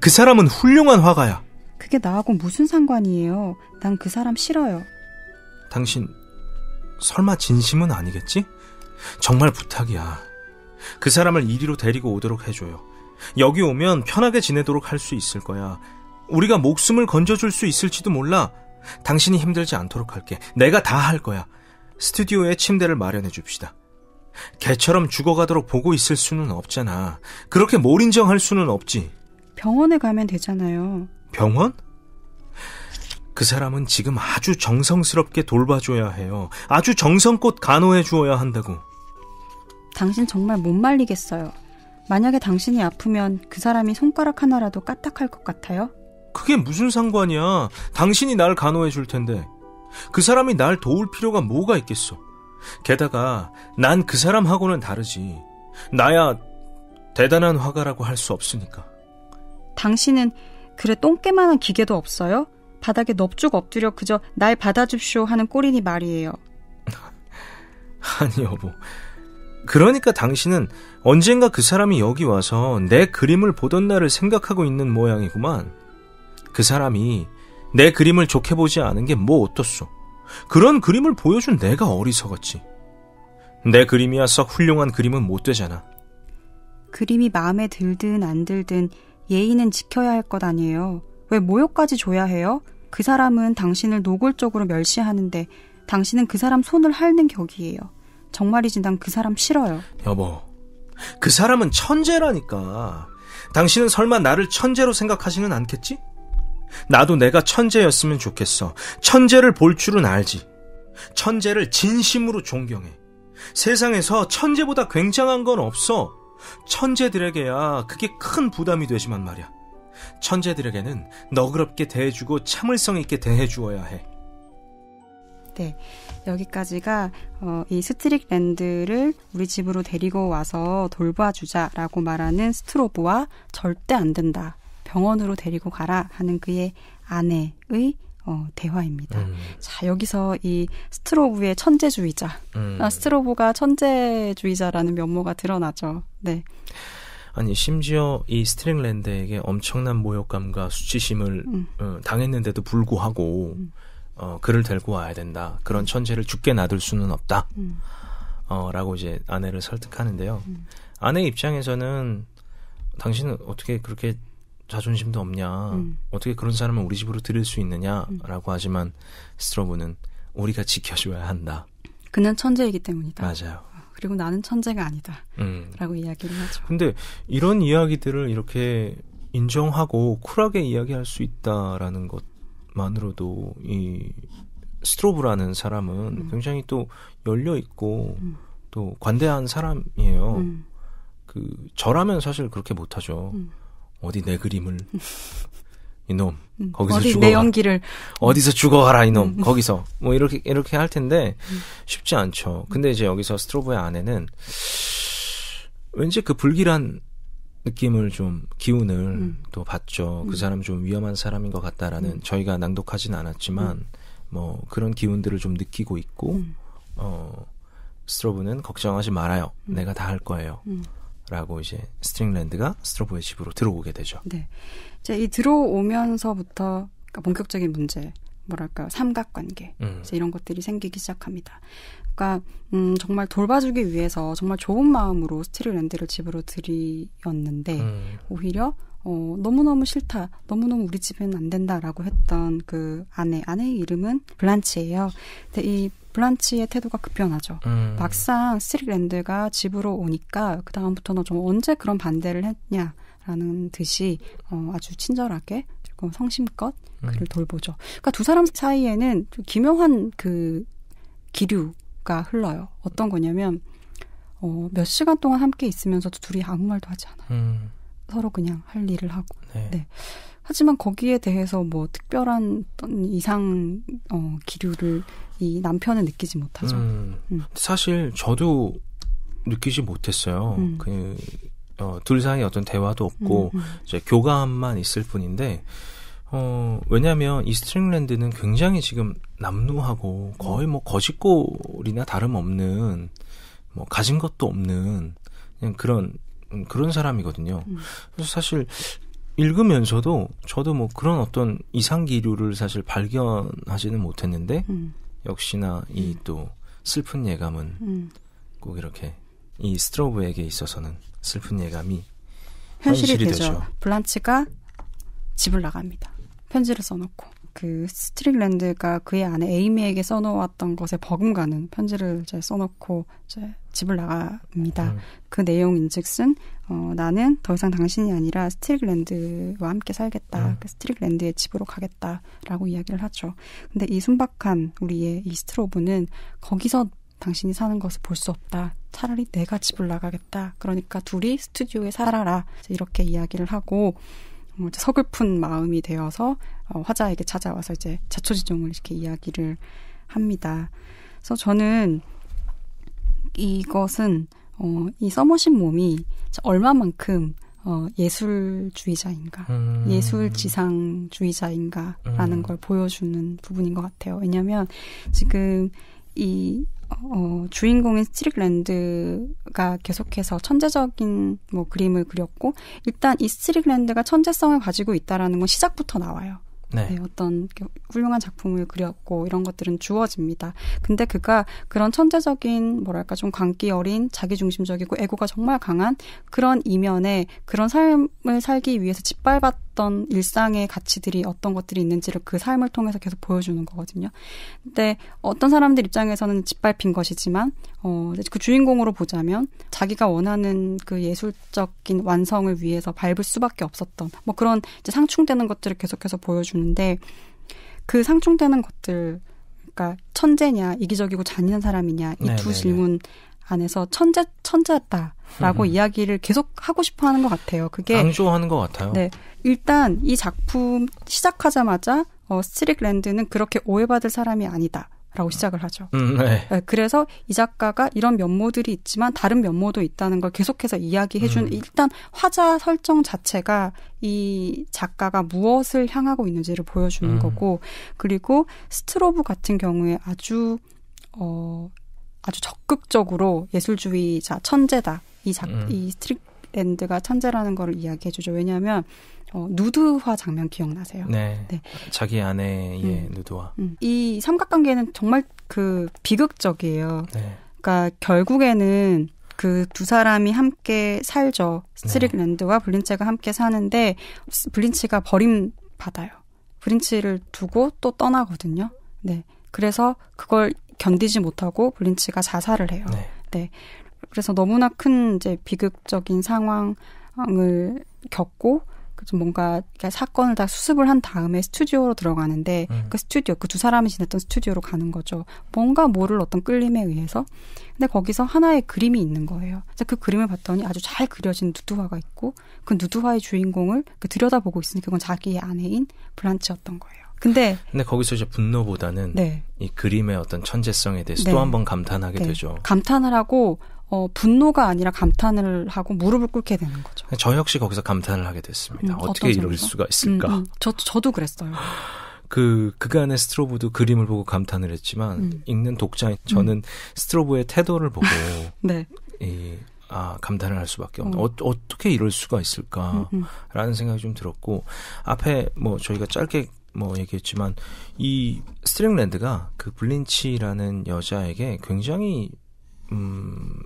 그 사람은 훌륭한 화가야. 그게 나하고 무슨 상관이에요? 난 그 사람 싫어요. 당신, 설마 진심은 아니겠지? 정말 부탁이야. 그 사람을 이리로 데리고 오도록 해줘요. 여기 오면 편하게 지내도록 할 수 있을 거야. 우리가 목숨을 건져줄 수 있을지도 몰라. 당신이 힘들지 않도록 할게. 내가 다 할 거야. 스튜디오에 침대를 마련해 줍시다. 개처럼 죽어가도록 보고 있을 수는 없잖아. 그렇게 몰인정할 수는 없지. 병원에 가면 되잖아요. 병원? 그 사람은 지금 아주 정성스럽게 돌봐줘야 해요. 아주 정성껏 간호해 주어야 한다고. 당신 정말 못 말리겠어요. 만약에 당신이 아프면 그 사람이 손가락 하나라도 까딱할 것 같아요? 그게 무슨 상관이야. 당신이 날 간호해 줄 텐데. 그 사람이 날 도울 필요가 뭐가 있겠어. 게다가 난 그 사람하고는 다르지. 나야 대단한 화가라고 할 수 없으니까. 당신은 그래 똥개만한 기계도 없어요? 바닥에 넙죽 엎드려 그저 날 받아줍쇼 하는 꼬리니 말이에요. 아니 여보, 그러니까 당신은 언젠가 그 사람이 여기 와서 내 그림을 보던 날을 생각하고 있는 모양이구만. 그 사람이 내 그림을 좋게 보지 않은 게 뭐 어떻소. 그런 그림을 보여준 내가 어리석었지. 내 그림이야 썩 훌륭한 그림은 못 되잖아. 그림이 마음에 들든 안 들든 예의는 지켜야 할 것 아니에요. 왜 모욕까지 줘야 해요? 그 사람은 당신을 노골적으로 멸시하는데 당신은 그 사람 손을 핥는 격이에요. 정말이지 난 그 사람 싫어요. 여보, 그 사람은 천재라니까. 당신은 설마 나를 천재로 생각하지는 않겠지? 나도 내가 천재였으면 좋겠어. 천재를 볼 줄은 알지. 천재를 진심으로 존경해. 세상에서 천재보다 굉장한 건 없어. 천재들에게야 그게 큰 부담이 되지만 말이야. 천재들에게는 너그럽게 대해주고 참을성 있게 대해주어야 해. 네. 여기까지가 어, 이 스트릭랜드를 우리 집으로 데리고 와서 돌봐주자라고 말하는 스트로브와 절대 안 된다. 병원으로 데리고 가라 하는 그의 아내의 어, 대화입니다. 음. 자, 여기서 이 스트로브의 천재주의자. 음. 아, 스트로브가 천재주의자라는 면모가 드러나죠. 네. 아니, 심지어 이스트릭랜드에게 엄청난 모욕감과 수치심을 음. 어, 당했는데도 불구하고, 음. 어, 그를 데리고 와야 된다. 그런 천재를 죽게 놔둘 수는 없다. 음. 어, 라고 이제 아내를 설득하는데요. 음. 아내 입장에서는 당신은 어떻게 그렇게 자존심도 없냐. 음. 어떻게 그런 사람을 우리 집으로 들일 수 있느냐라고 음. 하지만 스트로브는 우리가 지켜줘야 한다. 그는 천재이기 때문이다. 맞아요. 아, 그리고 나는 천재가 아니다. 음. 라고 이야기를 하죠. 근데 이런 이야기들을 이렇게 인정하고 쿨하게 이야기할 수 있다라는 것 만으로도 이 스트로브라는 사람은 음. 굉장히 또 열려 있고 음. 또 관대한 사람이에요. 음. 그 저라면 사실 그렇게 못하죠. 음. 어디 내 그림을 이놈 음. 거기서 어디 죽어가. 내 연기를 어디서 죽어가라 이놈 음. 거기서 뭐 이렇게 이렇게 할 텐데 쉽지 않죠. 근데 이제 여기서 스트로브의 아내는 왠지 그 불길한 느낌을 좀 기운을 음. 또 봤죠. 그 사람 좀 위험한 사람인 것 같다라는 음. 저희가 낭독하진 않았지만 음. 뭐 그런 기운들을 좀 느끼고 있고 음. 어 스트로브는 걱정하지 말아요. 내가 다 할 거예요. 라고 이제 스트링랜드가 스트로브의 집으로 들어오게 되죠. 네. 이제 이 들어오면서부터 그러니까 본격적인 문제, 뭐랄까, 삼각관계, 음. 이제 이런 것들이 생기기 시작합니다. 그러니까 음, 정말 돌봐주기 위해서 정말 좋은 마음으로 스트리랜드를 집으로 들이었는데 음. 오히려 어, 너무너무 싫다. 너무너무 우리 집엔안 된다라고 했던 그 아내, 아내의 이름은 블란치예요. 근데 이 블란치의 태도가 급변하죠. 음. 막상 스트릭랜드가 집으로 오니까 그 다음부터는 좀 언제 그런 반대를 했냐라는 듯이 어, 아주 친절하게 조금 성심껏 그를 음. 돌보죠. 그러니까 두 사람 사이에는 좀 기묘한 그 기류 가 흘러요. 어떤 거냐면 어, 몇 시간 동안 함께 있으면서도 둘이 아무 말도 하지 않아요. 음. 서로 그냥 할 일을 하고. 네. 네. 하지만 거기에 대해서 뭐 특별한 어떤 이상 어, 기류를 이 남편은 느끼지 못하죠. 음. 음. 사실 저도 느끼지 못했어요. 음. 그 어, 둘 사이 어떤 대화도 없고 음, 음. 이제 교감만 있을 뿐인데 어, 왜냐하면 이 스트링랜드는 굉장히 지금 남루하고 거의 뭐 거짓골이나 다름없는 뭐 가진 것도 없는 그냥 그런 음, 그런 사람이거든요. 음. 그래서 사실 읽으면서도 저도 뭐 그런 어떤 이상 기류를 사실 발견하지는 못했는데 음. 역시나 이또 음. 슬픈 예감은 음. 꼭 이렇게 이 스트로브에게 있어서는 슬픈 예감이 현실이, 현실이 되죠. 되죠. 블란치가 집을 나갑니다. 편지를 써놓고 그 스트릭랜드가 그의 아내 에이미에게 써놓았던 것에 버금가는 편지를 이제 써놓고 이제 집을 나갑니다. 음. 그 내용인즉슨 어, 나는 더 이상 당신이 아니라 스트릭랜드와 함께 살겠다. 음. 그 스트릭랜드의 집으로 가겠다라고 이야기를 하죠. 근데 이 순박한 우리의 이 스트로브는 거기서 당신이 사는 것을 볼 수 없다. 차라리 내가 집을 나가겠다. 그러니까 둘이 스튜디오에 살아라. 이렇게 이야기를 하고 뭐 서글픈 마음이 되어서 어, 화자에게 찾아와서 이제 자초지종을 이렇게 이야기를 합니다. 그래서 저는 이것은 어, 이 써머신 몸이 얼마만큼 어, 예술주의자인가, 음. 예술지상주의자인가라는 음. 걸 보여주는 부분인 것 같아요. 왜냐하면 지금 이 어, 주인공인 스트릭랜드가 계속해서 천재적인 뭐 그림을 그렸고 일단 이 스트릭랜드가 천재성을 가지고 있다라는 건 시작부터 나와요. 네. 네, 어떤 훌륭한 작품을 그렸고 이런 것들은 주어집니다. 근데 그가 그런 천재적인 뭐랄까 좀 광기 어린 자기중심적이고 애고가 정말 강한 그런 이면에 그런 삶을 살기 위해서 짓밟았던 일상의 가치들이 어떤 것들이 있는지를 그 삶을 통해서 계속 보여주는 거거든요. 근데 어떤 사람들 입장에서는 짓밟힌 것이지만 어, 그 주인공으로 보자면 자기가 원하는 그 예술적인 완성을 위해서 밟을 수밖에 없었던 뭐 그런 상충되는 것들을 계속해서 보여주는 있는데 그 상충되는 것들 그러니까 천재냐 이기적이고 잔인한 사람이냐 이두 네, 네, 네. 질문 안에서 천재 천재다라고 음. 이야기를 계속 하고 싶어 하는 것 같아요. 그게 강조하는 것 같아요. 네, 일단 이 작품 시작하자마자 어, 스트릭랜드는 그렇게 오해받을 사람이 아니다. 라고 시작을 하죠. 음, 네. 네, 그래서 이 작가가 이런 면모들이 있지만 다른 면모도 있다는 걸 계속해서 이야기해준 음. 일단 화자 설정 자체가 이 작가가 무엇을 향하고 있는지를 보여주는 음. 거고 그리고 스트로브 같은 경우에 아주 어 아주 적극적으로 예술주의자 천재다 이 작이 음. 스트릭 랜드가 천재라는 걸 이야기해주죠. 왜냐하면 어, 누드화 장면 기억나세요? 네. 네. 자기 아내의 음. 누드화. 음. 이 삼각관계는 정말 그 비극적이에요. 네. 그러니까 결국에는 그 두 사람이 함께 살죠. 네. 스트릭랜드와 블린츠가 함께 사는데 블린츠가 버림받아요. 브린치를 두고 또 떠나거든요. 네. 그래서 그걸 견디지 못하고 블린치가 자살을 해요. 네. 네. 그래서 너무나 큰 이제 비극적인 상황을 겪고 좀 뭔가 사건을 다 수습을 한 다음에 스튜디오로 들어가는데 음. 그 스튜디오 그 두 사람이 지냈던 스튜디오로 가는 거죠. 뭔가 모를 어떤 끌림에 의해서 근데 거기서 하나의 그림이 있는 거예요. 그 그림을 봤더니 아주 잘 그려진 누드화가 있고 그 누드화의 주인공을 그 들여다보고 있으니 그건 자기의 아내인 블란치였던 거예요. 근데 근데 거기서 이제 분노보다는 네. 이 그림의 어떤 천재성에 대해서 네. 또한 번 감탄하게 네. 되죠. 감탄을 하고 어, 분노가 아니라 감탄을 하고 무릎을 꿇게 되는 거죠. 네, 저 역시 거기서 감탄을 하게 됐습니다. 음, 어떻게 이럴 수가 있을까? 음, 음. 저, 저도 그랬어요. 그, 그간의 스트로브도 그림을 보고 감탄을 했지만, 음. 읽는 독자인 저는 음. 스트로브의 태도를 보고, 네. 이, 아, 감탄을 할 수밖에 없는, 어. 어 떻게 이럴 수가 있을까라는 음, 생각이 좀 들었고, 앞에 뭐 저희가 짧게 뭐 얘기했지만, 이 스트링랜드가 그 블린치라는 여자에게 굉장히 음,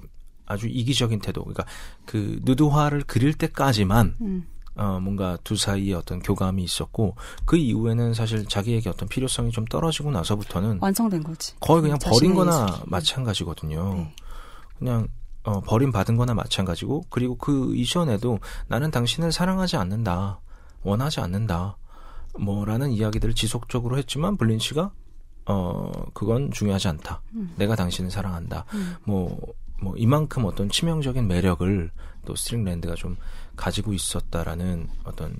아주 이기적인 태도. 그러니까 그 누드화를 그릴 때까지만 음. 어, 뭔가 두 사이에 어떤 교감이 있었고 그 이후에는 사실 자기에게 어떤 필요성이 좀 떨어지고 나서부터는 완성된 거지. 거의 그냥 버린 거나 예술이. 음. 마찬가지거든요. 네. 그냥 어, 버림받은 거나 마찬가지고 그리고 그 이전에도 나는 당신을 사랑하지 않는다. 원하지 않는다. 뭐라는 이야기들을 지속적으로 했지만 블린치가 어 그건 중요하지 않다. 음. 내가 당신을 사랑한다. 뭐뭐 음. 뭐 이만큼 어떤 치명적인 매력을 또 스트링랜드가 좀 가지고 있었다라는 어떤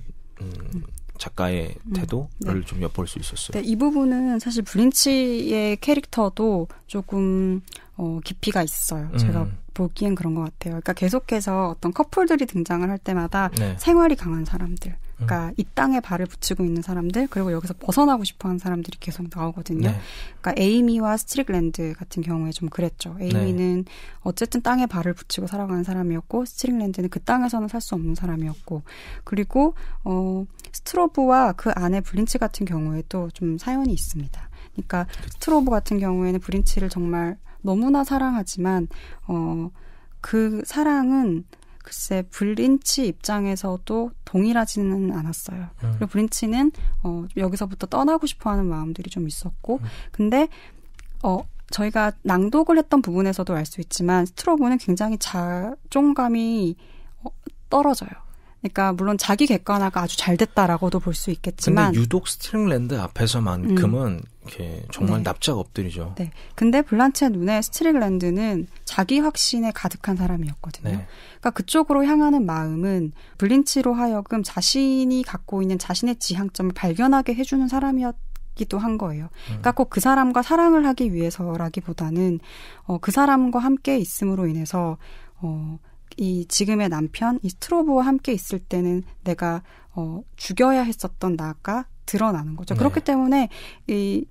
음, 음. 작가의 음. 태도를 음, 좀 엿볼 수 있었어요. 네, 이 부분은 사실 브린치의 캐릭터도 조금 어, 깊이가 있어요. 제가 보기엔 그런 것 같아요. 그러니까 계속해서 어떤 커플들이 등장을 할 때마다 네. 생활이 강한 사람들. 그러니까 음. 이 땅에 발을 붙이고 있는 사람들 그리고 여기서 벗어나고 싶어하는 사람들이 계속 나오거든요. 네. 그러니까 에이미와 스트릭랜드 같은 경우에 좀 그랬죠. 에이미는 네. 어쨌든 땅에 발을 붙이고 살아가는 사람이었고 스트릭랜드는 그 땅에서는 살 수 없는 사람이었고 그리고 어 스트로브와 그 안에 블린치 같은 경우에도 좀 사연이 있습니다. 그러니까 그렇죠. 스트로브 같은 경우에는 블린치를 정말 너무나 사랑하지만 어그 사랑은 글쎄 블린치 입장에서도 동일하지는 않았어요. 음. 그리고 블린치는 어, 여기서부터 떠나고 싶어하는 마음들이 좀 있었고, 음. 근데 어 저희가 낭독을 했던 부분에서도 알 수 있지만 스트로브는 굉장히 자존감이 어, 떨어져요. 그러니까 물론 자기 객관화가 아주 잘 됐다라고도 볼 수 있겠지만 근데 유독 스트링랜드 앞에서만큼은 음. 이렇게 정말 네. 납작 엎드리죠. 네. 근데 블란쳇 눈에 스트링랜드는 자기 확신에 가득한 사람이었거든요. 네. 그러니까 그쪽으로 향하는 마음은 블린치로 하여금 자신이 갖고 있는 자신의 지향점을 발견하게 해주는 사람이었. 기도 한 거예요. 그러니까 음. 꼭그 사람과 사랑을 하기 위해서라기보다는 어, 그 사람과 함께 있음으로 인해서 어, 이 지금의 남편 이 스트로브와 함께 있을 때는 내가 어, 죽여야 했었던 나가 드러나는 거죠. 네. 그렇기 때문에 이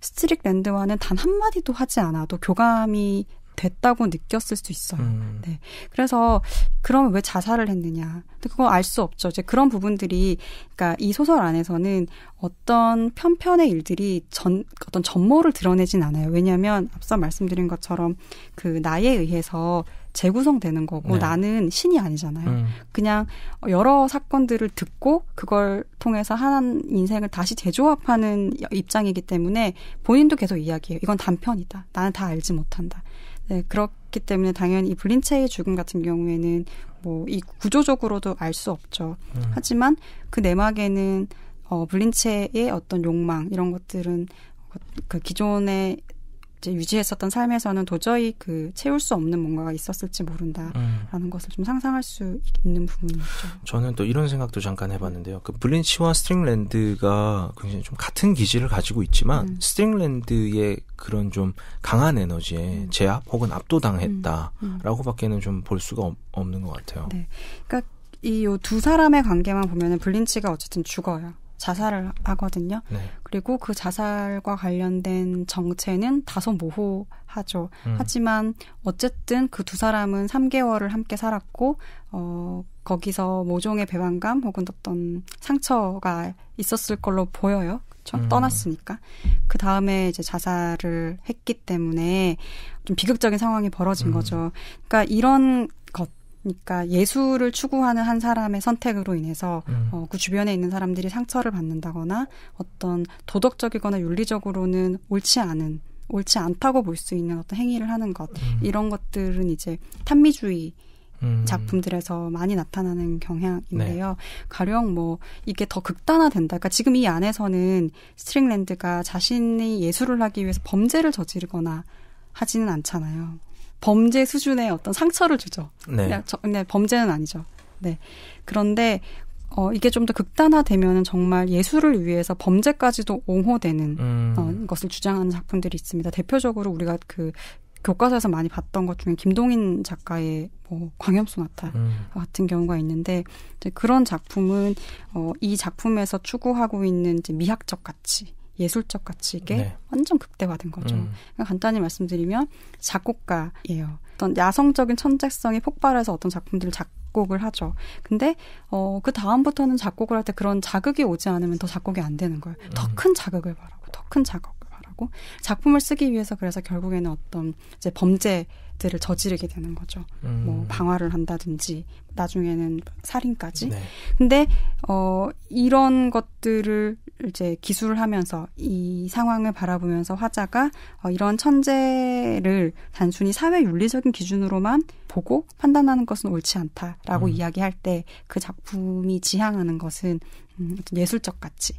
스트릭랜드와는 단 한마디도 하지 않아도 교감이 됐다고 느꼈을 수 있어요. 음. 네. 그래서 그럼 왜 자살을 했느냐? 근데 그거 알 수 없죠. 이제 그런 부분들이 그러니까 이 소설 안에서는 어떤 편편의 일들이 전 어떤 전모를 드러내진 않아요. 왜냐하면 앞서 말씀드린 것처럼 그 나에 의해서 재구성되는 거고 네. 나는 신이 아니잖아요. 음. 그냥 여러 사건들을 듣고 그걸 통해서 한 인생을 다시 재조합하는 입장이기 때문에 본인도 계속 이야기해요. 이건 단편이다. 나는 다 알지 못한다. 네, 그렇기 때문에 당연히 이 블린체의 죽음 같은 경우에는 뭐 이 구조적으로도 알 수 없죠. 음. 하지만 그 내막에는 어, 블린체의 어떤 욕망 이런 것들은 그 기존의 이제 유지했었던 삶에서는 도저히 그 채울 수 없는 뭔가가 있었을지 모른다라는 음. 것을 좀 상상할 수 있는 부분이죠. 저는 또 이런 생각도 잠깐 해봤는데요. 그 블린치와 스트링랜드가 굉장히 좀 같은 기질을 가지고 있지만 음. 스트링랜드의 그런 좀 강한 에너지에 음. 제압 혹은 압도당했다라고밖에는 음, 음. 좀볼 수가 없, 는것 같아요. 네. 그러니까 이 두 사람의 관계만 보면은 블린치가 어쨌든 죽어요. 자살을 하거든요. 네. 그리고 그 자살과 관련된 정체는 다소 모호하죠. 음. 하지만 어쨌든 그 두 사람은 3개월을 함께 살았고 어 거기서 모종의 배반감 혹은 어떤 상처가 있었을 걸로 보여요. 그 음. 떠났으니까. 그 다음에 이제 자살을 했기 때문에 좀 비극적인 상황이 벌어진 음. 거죠. 그러니까 이런 그러니까 예술을 추구하는 한 사람의 선택으로 인해서 음. 어, 그 주변에 있는 사람들이 상처를 받는다거나 어떤 도덕적이거나 윤리적으로는 옳지 않은 옳지 않다고 볼 수 있는 어떤 행위를 하는 것 음. 이런 것들은 이제 탄미주의 음. 작품들에서 많이 나타나는 경향인데요. 네. 가령 뭐 이게 더 극단화된다. 그러니까 지금 이 안에서는 스트링랜드가 자신이 예술을 하기 위해서 범죄를 저지르거나 하지는 않잖아요. 범죄 수준의 어떤 상처를 주죠. 네. 그냥, 저, 그 범죄는 아니죠. 네. 그런데 어, 이게 좀 더 극단화되면 정말 예술을 위해서 범죄까지도 옹호되는 음. 어, 것을 주장하는 작품들이 있습니다. 대표적으로 우리가 그 교과서에서 많이 봤던 것 중에 김동인 작가의 뭐 광염소나타 음. 같은 경우가 있는데 이제 그런 작품은 어, 이 작품에서 추구하고 있는 이제 미학적 가치 예술적 가치에 네. 완전 극대화된 거죠. 음. 그러니까 간단히 말씀드리면 작곡가예요. 어떤 야성적인 천재성이 폭발해서 어떤 작품들을 작곡을 하죠. 근데 어, 그 다음부터는 작곡을 할 때 그런 자극이 오지 않으면 더 작곡이 안 되는 거예요. 음. 더큰 자극을 바라고, 더 큰 자극을 바라고 작품을 쓰기 위해서 그래서 결국에는 어떤 이제 범죄 들을 저지르게 되는 거죠. 음. 뭐 방화를 한다든지 나중에는 살인까지. 네. 근데 어 이런 것들을 이제 기술을 하면서 이 상황을 바라보면서 화자가 어, 이런 천재를 단순히 사회 윤리적인 기준으로만 보고 판단하는 것은 옳지 않다라고 음. 이야기할 때 그 작품이 지향하는 것은 음, 예술적 가치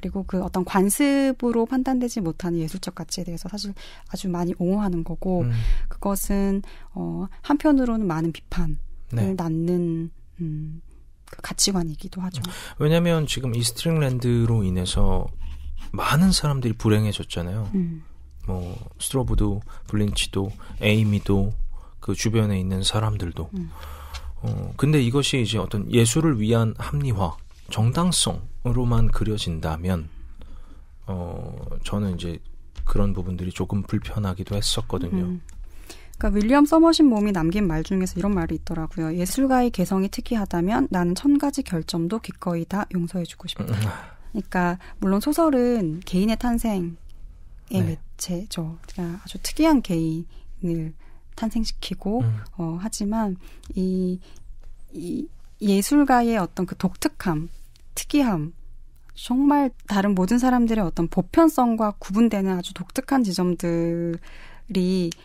그리고 그 어떤 관습으로 판단되지 못하는 예술적 가치에 대해서 사실 아주 많이 옹호하는 거고 음. 그것은 어 한편으로는 많은 비판을 네. 낳는 음, 그 가치관이기도 하죠. 왜냐하면 지금 이 스트링랜드로 인해서 많은 사람들이 불행해졌잖아요. 음. 뭐 스트로브도 블린치도 에이미도 그 주변에 있는 사람들도. 음. 어 근데 이것이 이제 어떤 예술을 위한 합리화 정당성으로만 그려진다면 어 저는 이제 그런 부분들이 조금 불편하기도 했었거든요. 음. 그러니까 윌리엄 서머신 몸이 남긴 말 중에서 이런 말이 있더라고요. 예술가의 개성이 특이하다면 나는 천 가지 결점도 기꺼이 다 용서해주고 싶다. 음. 그러니까 물론 소설은 개인의 탄생의 네. 매체죠. 그러니까 아주 특이한 개인을 탄생시키고 음. 어, 하지만 이, 이 예술가의 어떤 그 독특함 특이함, 정말 다른 모든 사람들의 어떤 보편성과 구분되는 아주 독특한 지점들이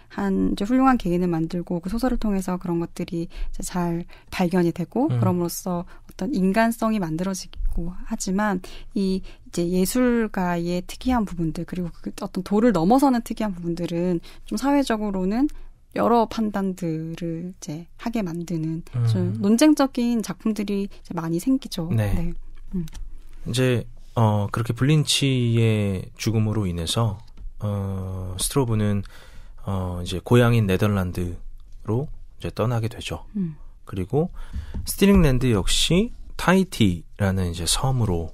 한 이제 훌륭한 개인을 만들고 그 소설을 통해서 그런 것들이 이제 잘 발견이 되고 음. 그럼으로써 어떤 인간성이 만들어지고 하지만 이 이제 예술가의 특이한 부분들 그리고 그 어떤 도를 넘어서는 특이한 부분들은 좀 사회적으로는 여러 판단들을 이제 하게 만드는 음. 좀 논쟁적인 작품들이 많이 생기죠. 네. 네. 음. 이제 어 그렇게 블린치의 죽음으로 인해서 어 스트로브는 어 이제 고향인 네덜란드로 이제 떠나게 되죠. 음. 그리고 스티링랜드 역시 타이티라는 이제 섬으로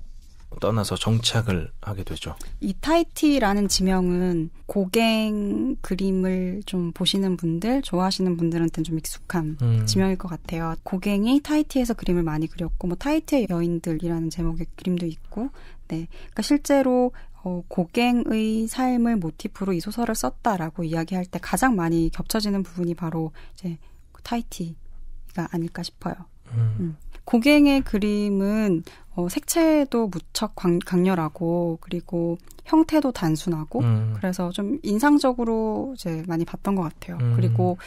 떠나서 정착을 하게 되죠. 이 타이티라는 지명은 고갱 그림을 좀 보시는 분들, 좋아하시는 분들한테는 좀 익숙한 음. 지명일 것 같아요. 고갱이 타이티에서 그림을 많이 그렸고, 뭐 타이티의 여인들이라는 제목의 그림도 있고, 네, 그러니까 실제로 어, 고갱의 삶을 모티프로 이 소설을 썼다라고 이야기할 때 가장 많이 겹쳐지는 부분이 바로 이제 타이티가 아닐까 싶어요. 음. 음. 고갱의 그림은 어, 색채도 무척 광, 강렬하고 그리고 형태도 단순하고 음. 그래서 좀 인상적으로 이제 많이 봤던 것 같아요. 음. 그리고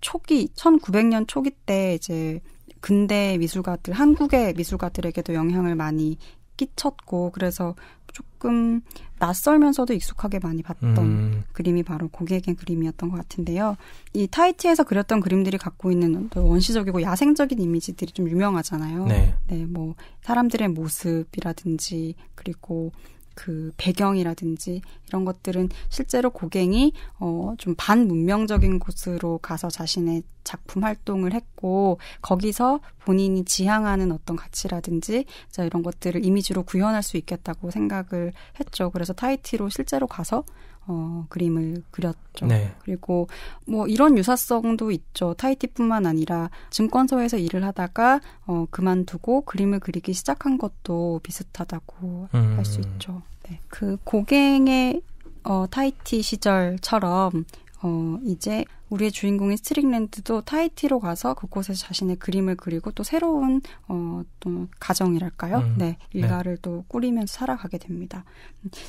초기 1900년 초기 때 이제 근대 미술가들 한국의 미술가들에게도 영향을 많이 끼쳤고 그래서 조금 낯설면서도 익숙하게 많이 봤던 음. 그림이 바로 고객의 그림이었던 것 같은데요. 이 타이티에서 그렸던 그림들이 갖고 있는 원시적이고 야생적인 이미지들이 좀 유명하잖아요. 네. 네, 뭐 사람들의 모습이라든지 그리고 그 배경이라든지 이런 것들은 실제로 고갱이 어, 좀 반문명적인 곳으로 가서 자신의 작품 활동을 했고 거기서 본인이 지향하는 어떤 가치라든지 이런 것들을 이미지로 구현할 수 있겠다고 생각을 했죠. 그래서 타이티로 실제로 가서 어, 그림을 그렸죠. 네. 그리고 뭐 이런 유사성도 있죠. 타이티뿐만 아니라 증권소에서 일을 하다가 어, 그만두고 그림을 그리기 시작한 것도 비슷하다고 음. 할수 있죠. 네. 그 고갱의 어, 타이티 시절처럼 어, 이제 우리의 주인공인 스트릭랜드도 타이티로 가서 그곳에서 자신의 그림을 그리고 또 새로운 어, 또 가정이랄까요? 음, 네, 네. 일가를 네. 또 꾸리면서 살아가게 됩니다.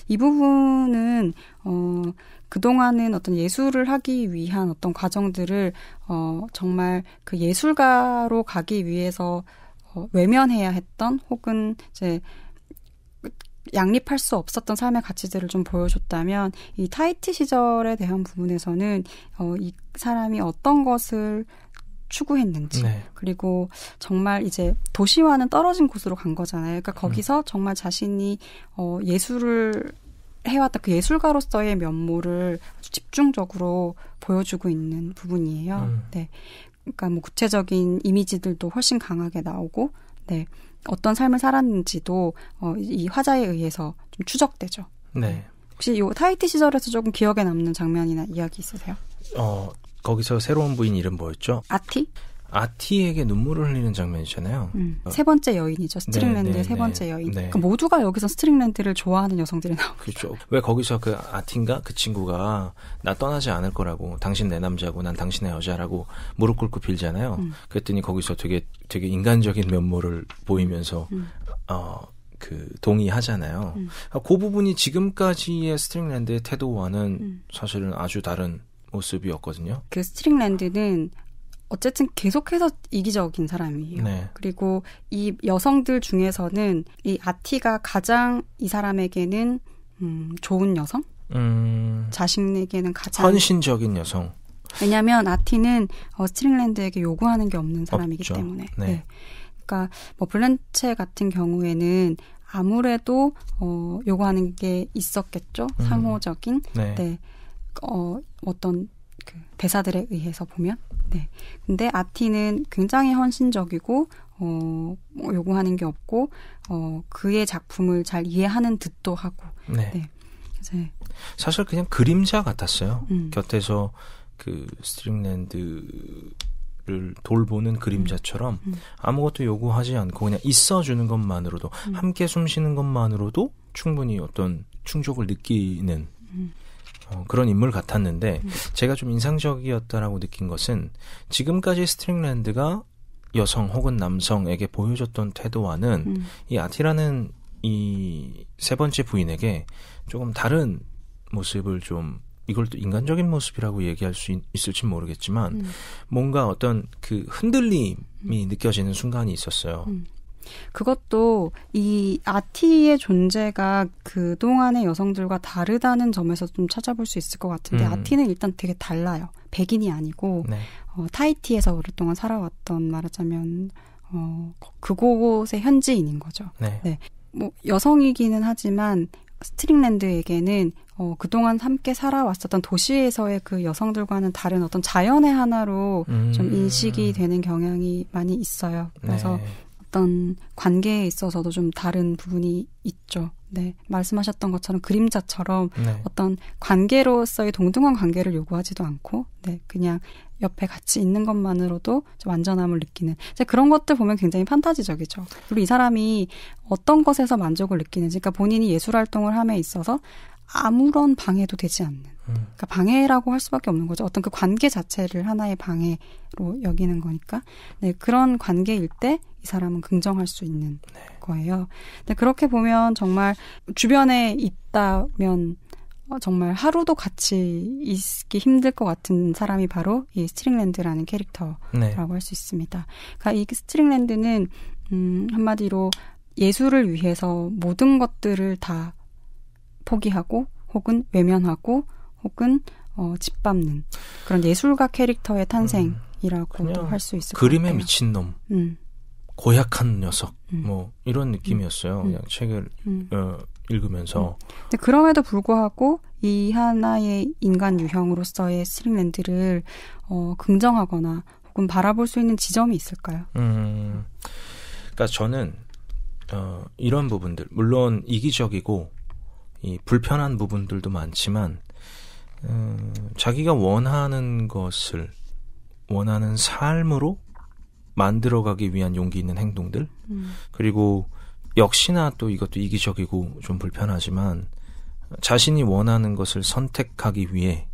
이 부분은 어, 그동안은 어떤 예술을 하기 위한 어떤 과정들을 어, 정말 그 예술가로 가기 위해서 어, 외면해야 했던 혹은 이제 양립할 수 없었던 삶의 가치들을 좀 보여줬다면 이 타이트 시절에 대한 부분에서는 어, 이 사람이 어떤 것을 추구했는지 네. 그리고 정말 이제 도시와는 떨어진 곳으로 간 거잖아요. 그러니까 음. 거기서 음. 정말 자신이 어, 예술을 해왔다 그 예술가로서의 면모를 아주 집중적으로 보여주고 있는 부분이에요. 음. 네, 그러니까 뭐 구체적인 이미지들도 훨씬 강하게 나오고, 네, 어떤 삶을 살았는지도 어, 이 화자에 의해서 좀 추적되죠. 네. 혹시 요 타이티 시절에서 조금 기억에 남는 장면이나 이야기 있으세요? 어, 거기서 새로운 부인 이름 뭐였죠? 아티? 아티에게 눈물을 흘리는 장면이잖아요. 음. 어. 세 번째 여인이죠. 스트링랜드의 네, 네, 세 네. 번째 여인. 그 모두가 여기서 스트링랜드를 좋아하는 여성들이 나오고 그렇죠. 왜 거기서 그 아티인가 그 친구가 나 떠나지 않을 거라고 당신 내 남자고 난 당신의 여자라고 무릎 꿇고 빌잖아요. 음. 그랬더니 거기서 되게 되게 인간적인 면모를 보이면서 음. 어. 그 동의하잖아요. 음. 아, 그 부분이 지금까지의 스트링랜드의 태도와는 음. 사실은 아주 다른 모습이었거든요. 그 스트링랜드는 어쨌든 계속해서 이기적인 사람이에요. 네. 그리고 이 여성들 중에서는 이 아티가 가장 이 사람에게는 음, 좋은 여성? 음... 자신에게는 가장 헌신적인 여성. 왜냐하면 아티는 어, 스트링랜드에게 요구하는 게 없는 사람이기 없죠. 때문에. 네. 네. 그러니까 뭐 블란체 같은 경우에는 아무래도 어, 요구하는 게 있었겠죠. 음. 상호적인. 네. 네. 어, 어떤 그 대사들에 의해서 보면. 네. 근데 아티는 굉장히 헌신적이고 어, 뭐 요구하는 게 없고 어, 그의 작품을 잘 이해하는 듯도 하고. 네. 네. 이제 사실 그냥 그림자 같았어요. 음. 곁에서 그 스트링랜드를 돌보는 그림자처럼 음. 음. 아무것도 요구하지 않고 그냥 있어주는 것만으로도 음. 함께 숨쉬는 것만으로도 충분히 어떤 충족을 느끼는. 음. 어, 그런 인물 같았는데 음. 제가 좀 인상적이었다라고 느낀 것은 지금까지 스트링랜드가 여성 혹은 남성에게 보여줬던 태도와는 음. 이 아티라는 이 세 번째 부인에게 조금 다른 모습을 좀 이걸 또 인간적인 모습이라고 얘기할 수 있, 을지 모르겠지만 음. 뭔가 어떤 그 흔들림이 음. 느껴지는 순간이 있었어요. 음. 그것도 이 아티의 존재가 그동안의 여성들과 다르다는 점에서 좀 찾아볼 수 있을 것 같은데 음. 아티는 일단 되게 달라요. 백인이 아니고 네. 어, 타이티에서 오랫동안 살아왔던 말하자면 어, 그곳의 현지인인 거죠. 네. 네. 뭐 여성이기는 하지만 스트링랜드에게는 어, 그동안 함께 살아왔었던 도시에서의 그 여성들과는 다른 어떤 자연의 하나로 음. 좀 인식이 되는 경향이 많이 있어요. 그래서 네. 어떤 관계에 있어서도 좀 다른 부분이 있죠. 네, 말씀하셨던 것처럼 그림자처럼 네. 어떤 관계로서의 동등한 관계를 요구하지도 않고, 네, 그냥 옆에 같이 있는 것만으로도 완전함을 느끼는. 이제 그런 것들 보면 굉장히 판타지적이죠. 그리고 이 사람이 어떤 것에서 만족을 느끼는지, 그러니까 본인이 예술 활동을 함에 있어서 아무런 방해도 되지 않는. 그러니까 방해라고 할 수밖에 없는 거죠. 어떤 그 관계 자체를 하나의 방해로 여기는 거니까. 네, 그런 관계일 때 이 사람은 긍정할 수 있는 네. 거예요. 근데 그렇게 보면 정말 주변에 있다면 어, 정말 하루도 같이 있기 힘들 것 같은 사람이 바로 이 스트링랜드라는 네. 캐릭터라고 네. 할수 있습니다. 그러니까 이 스트링랜드는 음, 한마디로 예술을 위해서 모든 것들을 다 포기하고 혹은 외면하고 혹은 어, 짓밟는 그런 예술가 캐릭터의 탄생이라고도 음, 할수 있을 것 같아요. 그림에 미친 놈, 음. 고약한 녀석, 음. 뭐 이런 느낌이었어요. 음. 그냥 책을 음. 어, 읽으면서. 음. 근데 그럼에도 불구하고 이 하나의 인간 유형으로서의 스링랜드를 어, 긍정하거나 혹은 바라볼 수 있는 지점이 있을까요? 음, 그러니까 저는 어, 이런 부분들 물론 이기적이고 이 불편한 부분들도 많지만 음, 자기가 원하는 것을 원하는 삶으로 만들어가기 위한 용기 있는 행동들 음. 그리고 역시나 또 이것도 이기적이고 좀 불편하지만 자신이 원하는 것을 선택하기 위해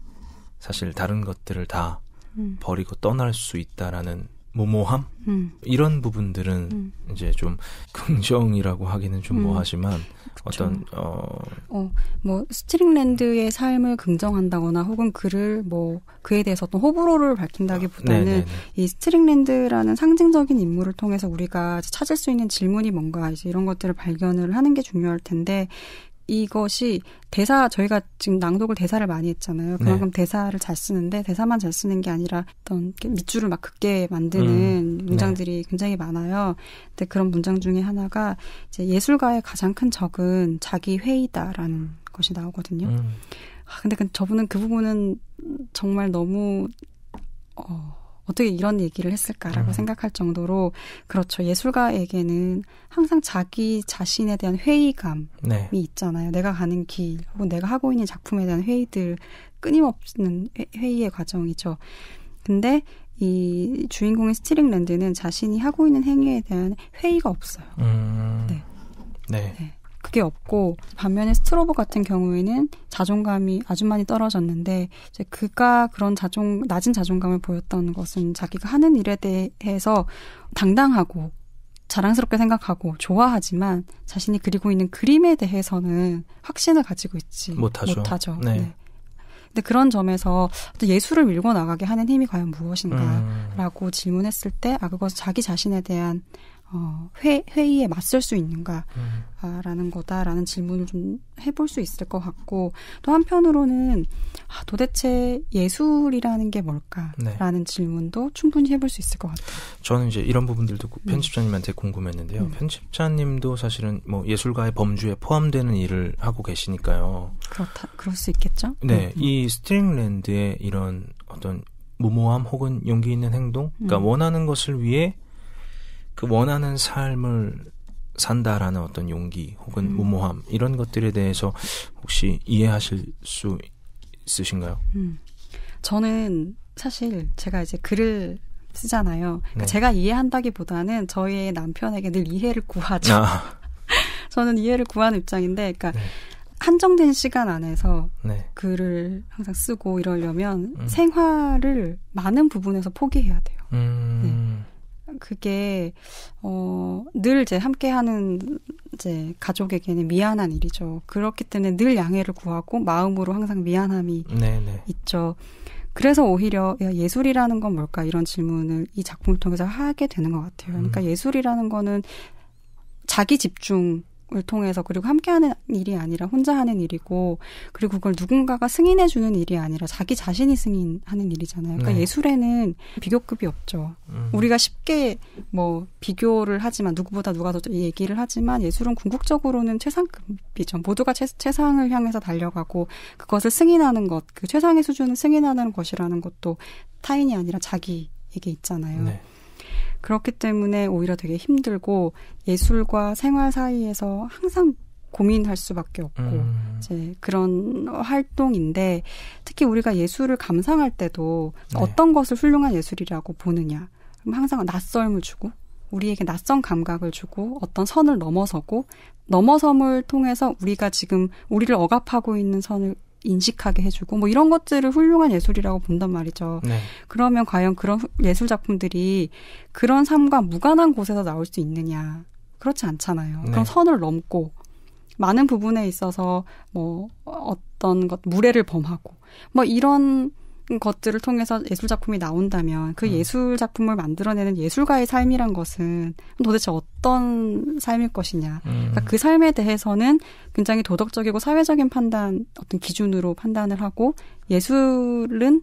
사실 다른 것들을 다 음. 버리고 떠날 수 있다라는 모모함 음. 이런 부분들은 음. 이제 좀 긍정이라고 하기는 좀 음. 뭐하지만 어떤 어어뭐 스트링랜드의 삶을 긍정한다거나 혹은 그를 뭐 그에 대해서 어떤 호불호를 밝힌다기보다는 어, 이 스트링랜드라는 상징적인 인물을 통해서 우리가 찾을 수 있는 질문이 뭔가 이제 이런 것들을 발견을 하는 게 중요할 텐데 이것이 대사 저희가 지금 낭독을 대사를 많이 했잖아요. 네. 그만큼 네. 대사를 잘 쓰는데 대사만 잘 쓰는 게 아니라 어떤 밑줄을 막 긋게 만드는 음, 네. 문장들이 네. 굉장히 많아요. 근데 그런 문장 중에 하나가 이제 예술가의 가장 큰 적은 자기 회의다라는 것이 나오거든요. 음. 아, 근데 그, 저분은 그 부분은 정말 너무 어 어떻게 이런 얘기를 했을까라고 음. 생각할 정도로 그렇죠. 예술가에게는 항상 자기 자신에 대한 회의감이 네. 있잖아요. 내가 가는 길 혹은 내가 하고 있는 작품에 대한 회의들 끊임없는 회의의 과정이죠. 근데 이 주인공인 스티링랜드는 자신이 하고 있는 행위에 대한 회의가 없어요. 음. 네. 네. 네. 그게 없고 반면에 스트로브 같은 경우에는 자존감이 아주 많이 떨어졌는데 이제 그가 그런 자존 낮은 자존감을 보였던 것은 자기가 하는 일에 대해서 당당하고 자랑스럽게 생각하고 좋아하지만 자신이 그리고 있는 그림에 대해서는 확신을 가지고 있지 못하죠. 못하죠. 네. 네. 근데 그런 점에서 또 예술을 밀고 나가게 하는 힘이 과연 무엇인가라고 음. 질문했을 때 아 그것은 자기 자신에 대한 어, 회, 회의에 맞설 수 있는가라는 음. 거다라는 질문을 좀 해볼 수 있을 것 같고 또 한편으로는 아, 도대체 예술이라는 게 뭘까라는 네. 질문도 충분히 해볼 수 있을 것 같아요. 저는 이제 이런 부분들도 네. 편집자님한테 궁금했는데요. 음. 편집자님도 사실은 뭐 예술가의 범주에 포함되는 일을 하고 계시니까요. 그렇다, 그럴 수 있겠죠. 네, 음. 음. 이 스트링랜드의 이런 어떤 무모함 혹은 용기 있는 행동, 그러니까 음. 원하는 것을 위해 그 원하는 삶을 산다라는 어떤 용기 혹은 음. 무모함 이런 것들에 대해서 혹시 이해하실 수 있으신가요? 음. 저는 사실 제가 이제 글을 쓰잖아요. 그러니까 네. 제가 이해한다기보다는 저희 남편에게 늘 이해를 구하죠. 아. 저는 이해를 구하는 입장인데, 그러니까 네. 한정된 시간 안에서 네. 글을 항상 쓰고 이러려면 음. 생활을 많은 부분에서 포기해야 돼요. 음. 네. 그게 어늘 이제 함께하는 이제 가족에게는 미안한 일이죠. 그렇기 때문에 늘 양해를 구하고 마음으로 항상 미안함이 네네. 있죠. 그래서 오히려 야, 예술이라는 건 뭘까 이런 질문을 이 작품을 통해서 하게 되는 것 같아요. 그러니까 음. 예술이라는 거는 자기 집중 을 통해서 그리고 함께하는 일이 아니라 혼자 하는 일이고 그리고 그걸 누군가가 승인해 주는 일이 아니라 자기 자신이 승인하는 일이잖아요. 그러니까 네. 예술에는 비교급이 없죠. 음. 우리가 쉽게 뭐 비교를 하지만 누구보다 누가 더 얘기를 하지만 예술은 궁극적으로는 최상급이죠. 모두가 최, 최상을 향해서 달려가고 그것을 승인하는 것, 그 최상의 수준을 승인하는 것이라는 것도 타인이 아니라 자기에게 있잖아요. 네. 그렇기 때문에 오히려 되게 힘들고 예술과 생활 사이에서 항상 고민할 수밖에 없고 음. 이제 그런 활동인데 특히 우리가 예술을 감상할 때도 네. 어떤 것을 훌륭한 예술이라고 보느냐 항상 낯설을 주고 우리에게 낯선 감각을 주고 어떤 선을 넘어서고 넘어섬을 통해서 우리가 지금 우리를 억압하고 있는 선을 인식하게 해주고 뭐 이런 것들을 훌륭한 예술이라고 본단 말이죠. 네. 그러면 과연 그런 예술 작품들이 그런 삶과 무관한 곳에서 나올 수 있느냐? 그렇지 않잖아요. 네. 그런 선을 넘고 많은 부분에 있어서 뭐 어떤 것 무례를 범하고 뭐 이런 것들을 통해서 예술 작품이 나온다면 그 음. 예술 작품을 만들어내는 예술가의 삶이란 것은 도대체 어떤 삶일 것이냐. 음. 그러니까 그 삶에 대해서는 굉장히 도덕적이고 사회적인 판단 어떤 기준으로 판단을 하고 예술은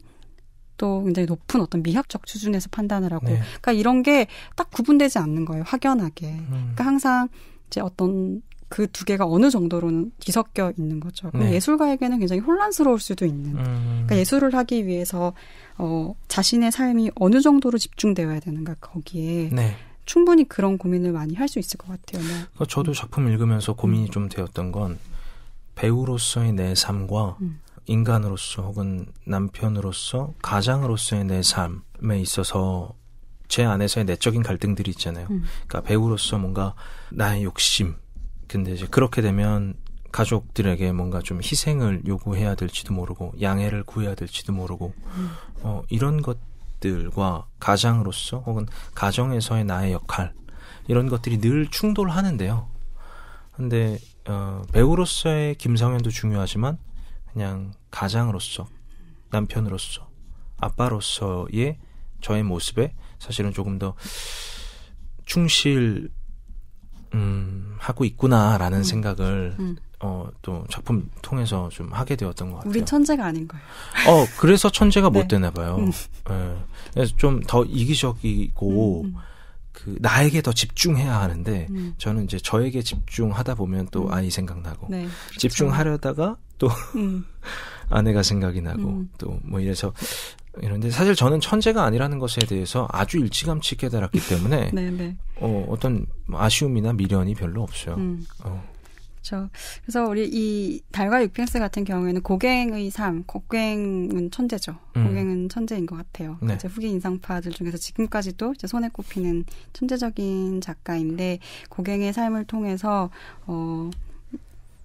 또 굉장히 높은 어떤 미학적 수준에서 판단을 하고 네. 그러니까 이런 게 딱 구분되지 않는 거예요. 확연하게. 음. 그러니까 항상 이제 어떤 그두 개가 어느 정도로는 뒤섞여 있는 거죠. 네. 예술가에게는 굉장히 혼란스러울 수도 있는. 음. 그러니까 예술을 하기 위해서 어, 자신의 삶이 어느 정도로 집중되어야 되는가 거기에 네. 충분히 그런 고민을 많이 할 수 있을 것 같아요. 뭐. 저도 음. 작품 읽으면서 고민이 음. 좀 되었던 건 배우로서의 내 삶과 음. 인간으로서 혹은 남편으로서 가장으로서의 내 삶에 있어서 제 안에서의 내적인 갈등들이 있잖아요. 음. 그러니까 배우로서 뭔가 나의 욕심, 근데 이제 그렇게 되면 가족들에게 뭔가 좀 희생을 요구해야 될지도 모르고 양해를 구해야 될지도 모르고 음. 어, 이런 것들과 가장으로서 혹은 가정에서의 나의 역할 이런 것들이 늘 충돌하는데요. 근데 어, 배우로서의 김성현도 중요하지만 그냥 가장으로서 남편으로서 아빠로서의 저의 모습에 사실은 조금 더 충실 음, 하고 있구나라는 음. 생각을 음. 어, 또 작품 통해서 좀 하게 되었던 것 같아요. 우린 천재가 아닌 거예요. 어, 그래서 천재가 네. 못 되나 봐요. 음. 네. 그래서 좀 더 이기적이고, 음, 음. 그, 나에게 더 집중해야 하는데, 음. 저는 이제 저에게 집중하다 보면 또 음. 아이 생각나고, 네, 그렇죠. 집중하려다가 또 음. 아내가 생각이 나고, 또 뭐 이래서 이런데 사실 저는 천재가 아니라는 것에 대해서 아주 일찌감치 깨달았기 때문에 네, 네. 어, 어떤 아쉬움이나 미련이 별로 없어요. 음. 어. 그렇죠. 그래서 우리 이 달과 육평스 같은 경우에는 고갱의 삶, 고갱은 천재죠. 고갱은 음. 천재인 것 같아요. 네. 이제 후기 인상파들 중에서 지금까지도 이제 손에 꼽히는 천재적인 작가인데 고갱의 삶을 통해서 어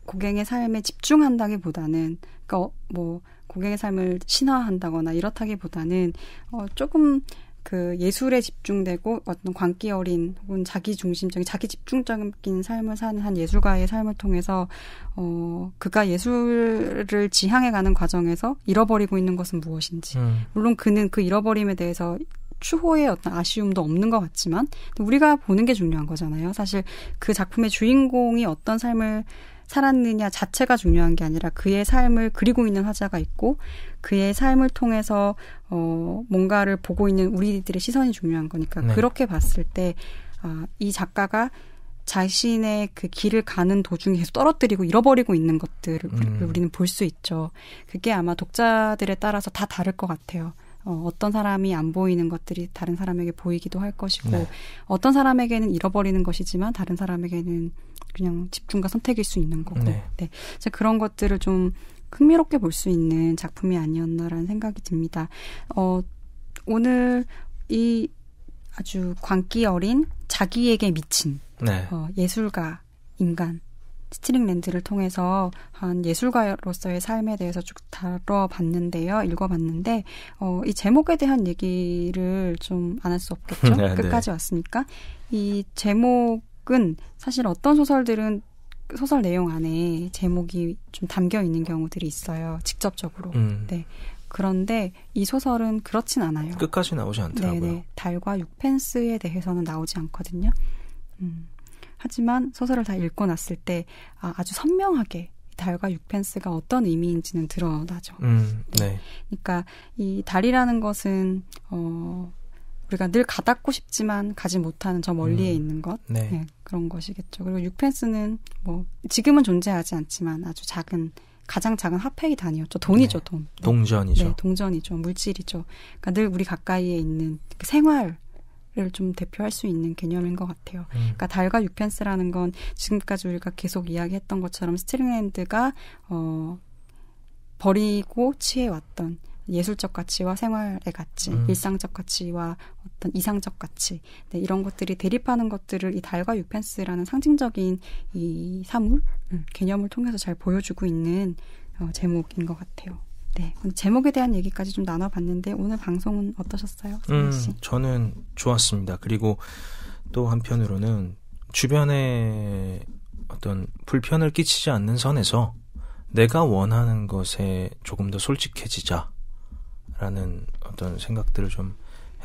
고갱의 삶에 집중한다기보다는 그러니까 어, 뭐 고객의 삶을 신화한다거나 이렇다기보다는 어, 조금 그 예술에 집중되고 어떤 광기 어린 혹은 자기 중심적인 자기 집중적인 삶을 사는 한 예술가의 삶을 통해서 어 그가 예술을 지향해 가는 과정에서 잃어버리고 있는 것은 무엇인지 음. 물론 그는 그 잃어버림에 대해서 추호의 어떤 아쉬움도 없는 것 같지만 우리가 보는 게 중요한 거잖아요. 사실 그 작품의 주인공이 어떤 삶을 살았느냐 자체가 중요한 게 아니라 그의 삶을 그리고 있는 화자가 있고 그의 삶을 통해서 어 뭔가를 보고 있는 우리들의 시선이 중요한 거니까 네. 그렇게 봤을 때 아, 이 작가가 자신의 그 길을 가는 도중에 계속 떨어뜨리고 잃어버리고 있는 것들을 음. 우리는 볼 수 있죠. 그게 아마 독자들에 따라서 다 다를 것 같아요. 어, 어떤 사람이 안 보이는 것들이 다른 사람에게 보이기도 할 것이고 네. 어떤 사람에게는 잃어버리는 것이지만 다른 사람에게는 그냥 집중과 선택일 수 있는 거고 네. 네. 자, 그런 것들을 좀 흥미롭게 볼 수 있는 작품이 아니었나라는 생각이 듭니다. 어, 오늘 이 아주 광기 어린 자기에게 미친 네. 어, 예술가 인간 스티링 렌즈를 통해서 한 예술가로서의 삶에 대해서 쭉 다뤄봤는데요. 읽어봤는데 어, 이 제목에 대한 얘기를 좀 안 할 수 없겠죠. 네, 네, 끝까지 왔으니까 이 제목은 사실 어떤 소설들은 소설 내용 안에 제목이 좀 담겨 있는 경우들이 있어요. 직접적으로. 음. 네. 그런데 이 소설은 그렇진 않아요. 끝까지 나오지 않더라고요. 네네. 네. 달과 육펜스에 대해서는 나오지 않거든요. 음. 하지만 소설을 다 읽고 났을 때 아, 아주 선명하게 달과 육펜스가 어떤 의미인지는 드러나죠. 음, 네. 네. 그러니까 이 달이라는 것은 어 우리가 늘 가닿고 싶지만 가지 못하는 저 멀리에 음, 있는 것 네. 네. 그런 것이겠죠. 그리고 육펜스는 뭐 지금은 존재하지 않지만 아주 작은 가장 작은 화폐의 단위였죠. 돈이죠, 네. 돈. 네. 동전이죠. 네, 동전이죠. 물질이죠. 그러니까 늘 우리 가까이에 있는 그 생활 좀 대표할 수 있는 개념인 것 같아요. 음. 그러니까 달과 유펜스라는건 지금까지 우리가 계속 이야기했던 것처럼 스트링랜드가 어, 버리고 취해왔던 예술적 가치와 생활의 가치, 음. 일상적 가치와 어떤 이상적 가치 네, 이런 것들이 대립하는 것들을 이 달과 유펜스라는 상징적인 이 사물 음, 개념을 통해서 잘 보여주고 있는 어, 제목인 것 같아요. 네, 제목에 대한 얘기까지 좀 나눠봤는데 오늘 방송은 어떠셨어요? 음, 저는 좋았습니다. 그리고 또 한편으로는 주변에 어떤 불편을 끼치지 않는 선에서 내가 원하는 것에 조금 더 솔직해지자라는 어떤 생각들을 좀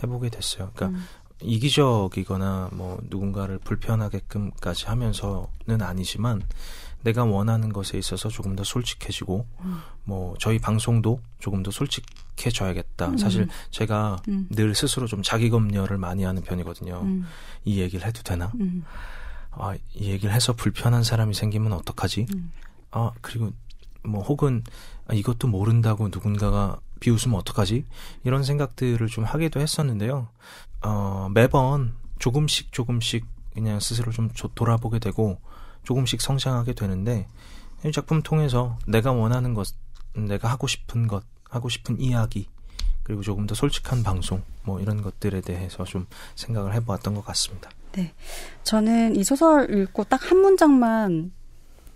해보게 됐어요. 그러니까 음. 이기적이거나 뭐 누군가를 불편하게끔까지 하면서는 아니지만 내가 원하는 것에 있어서 조금 더 솔직해지고 음. 뭐 저희 방송도 조금 더 솔직해져야겠다. 음. 사실 제가 음. 늘 스스로 좀 자기 검열을 많이 하는 편이거든요. 음. 이 얘기를 해도 되나? 음. 아, 이 얘기를 해서 불편한 사람이 생기면 어떡하지? 음. 아, 그리고 뭐 혹은 아, 이것도 모른다고 누군가가 비웃으면 어떡하지? 이런 생각들을 좀 하기도 했었는데요. 어, 매번 조금씩 조금씩 그냥 스스로 좀 돌아보게 되고 조금씩 성장하게 되는데 이 작품 통해서 내가 원하는 것, 내가 하고 싶은 것, 하고 싶은 이야기 그리고 조금 더 솔직한 방송 뭐 이런 것들에 대해서 좀 생각을 해보았던 것 같습니다. 네, 저는 이 소설 읽고 딱 한 문장만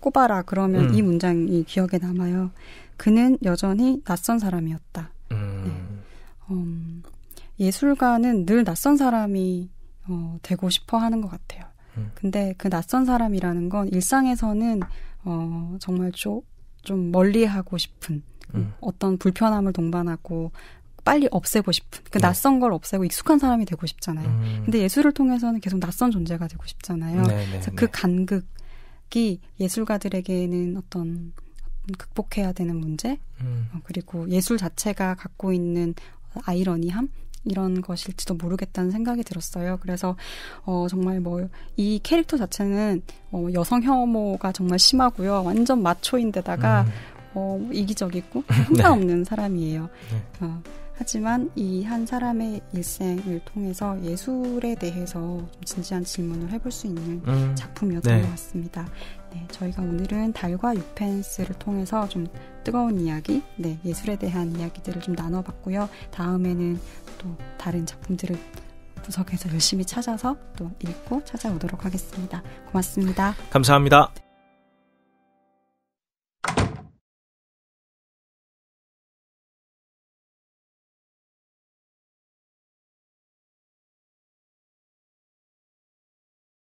꼽아라 그러면 음. 이 문장이 기억에 남아요. 그는 여전히 낯선 사람이었다. 음. 네. 음, 예술가는 늘 낯선 사람이 어, 되고 싶어 하는 것 같아요. 음. 근데 그 낯선 사람이라는 건 일상에서는 어, 정말 쪼, 좀 멀리하고 싶은 음. 어떤 불편함을 동반하고 빨리 없애고 싶은 그 낯선 걸 없애고 익숙한 사람이 되고 싶잖아요. 음. 근데 예술을 통해서는 계속 낯선 존재가 되고 싶잖아요. 네, 네 그래서 그 네, 그 간극이 예술가들에게는 어떤 극복해야 되는 문제 음. 어, 그리고 예술 자체가 갖고 있는 아이러니함 이런 것일지도 모르겠다는 생각이 들었어요. 그래서 어, 정말 뭐 이 캐릭터 자체는 어, 여성 혐오가 정말 심하고요. 완전 마초인데다가 음. 어, 이기적이고 상관없는 네. 사람이에요. 네. 어, 하지만 이 한 사람의 일생을 통해서 예술에 대해서 진지한 질문을 해볼 수 있는 음. 작품이었던 네. 것 같습니다. 네, 저희가 오늘은 달과 유펜스를 통해서 좀 뜨거운 이야기, 네, 예술에 대한 이야기들을 좀 나눠봤고요. 다음에는 또 다른 작품들을 구석에서 열심히 찾아서 또 읽고 찾아오도록 하겠습니다. 고맙습니다. 감사합니다.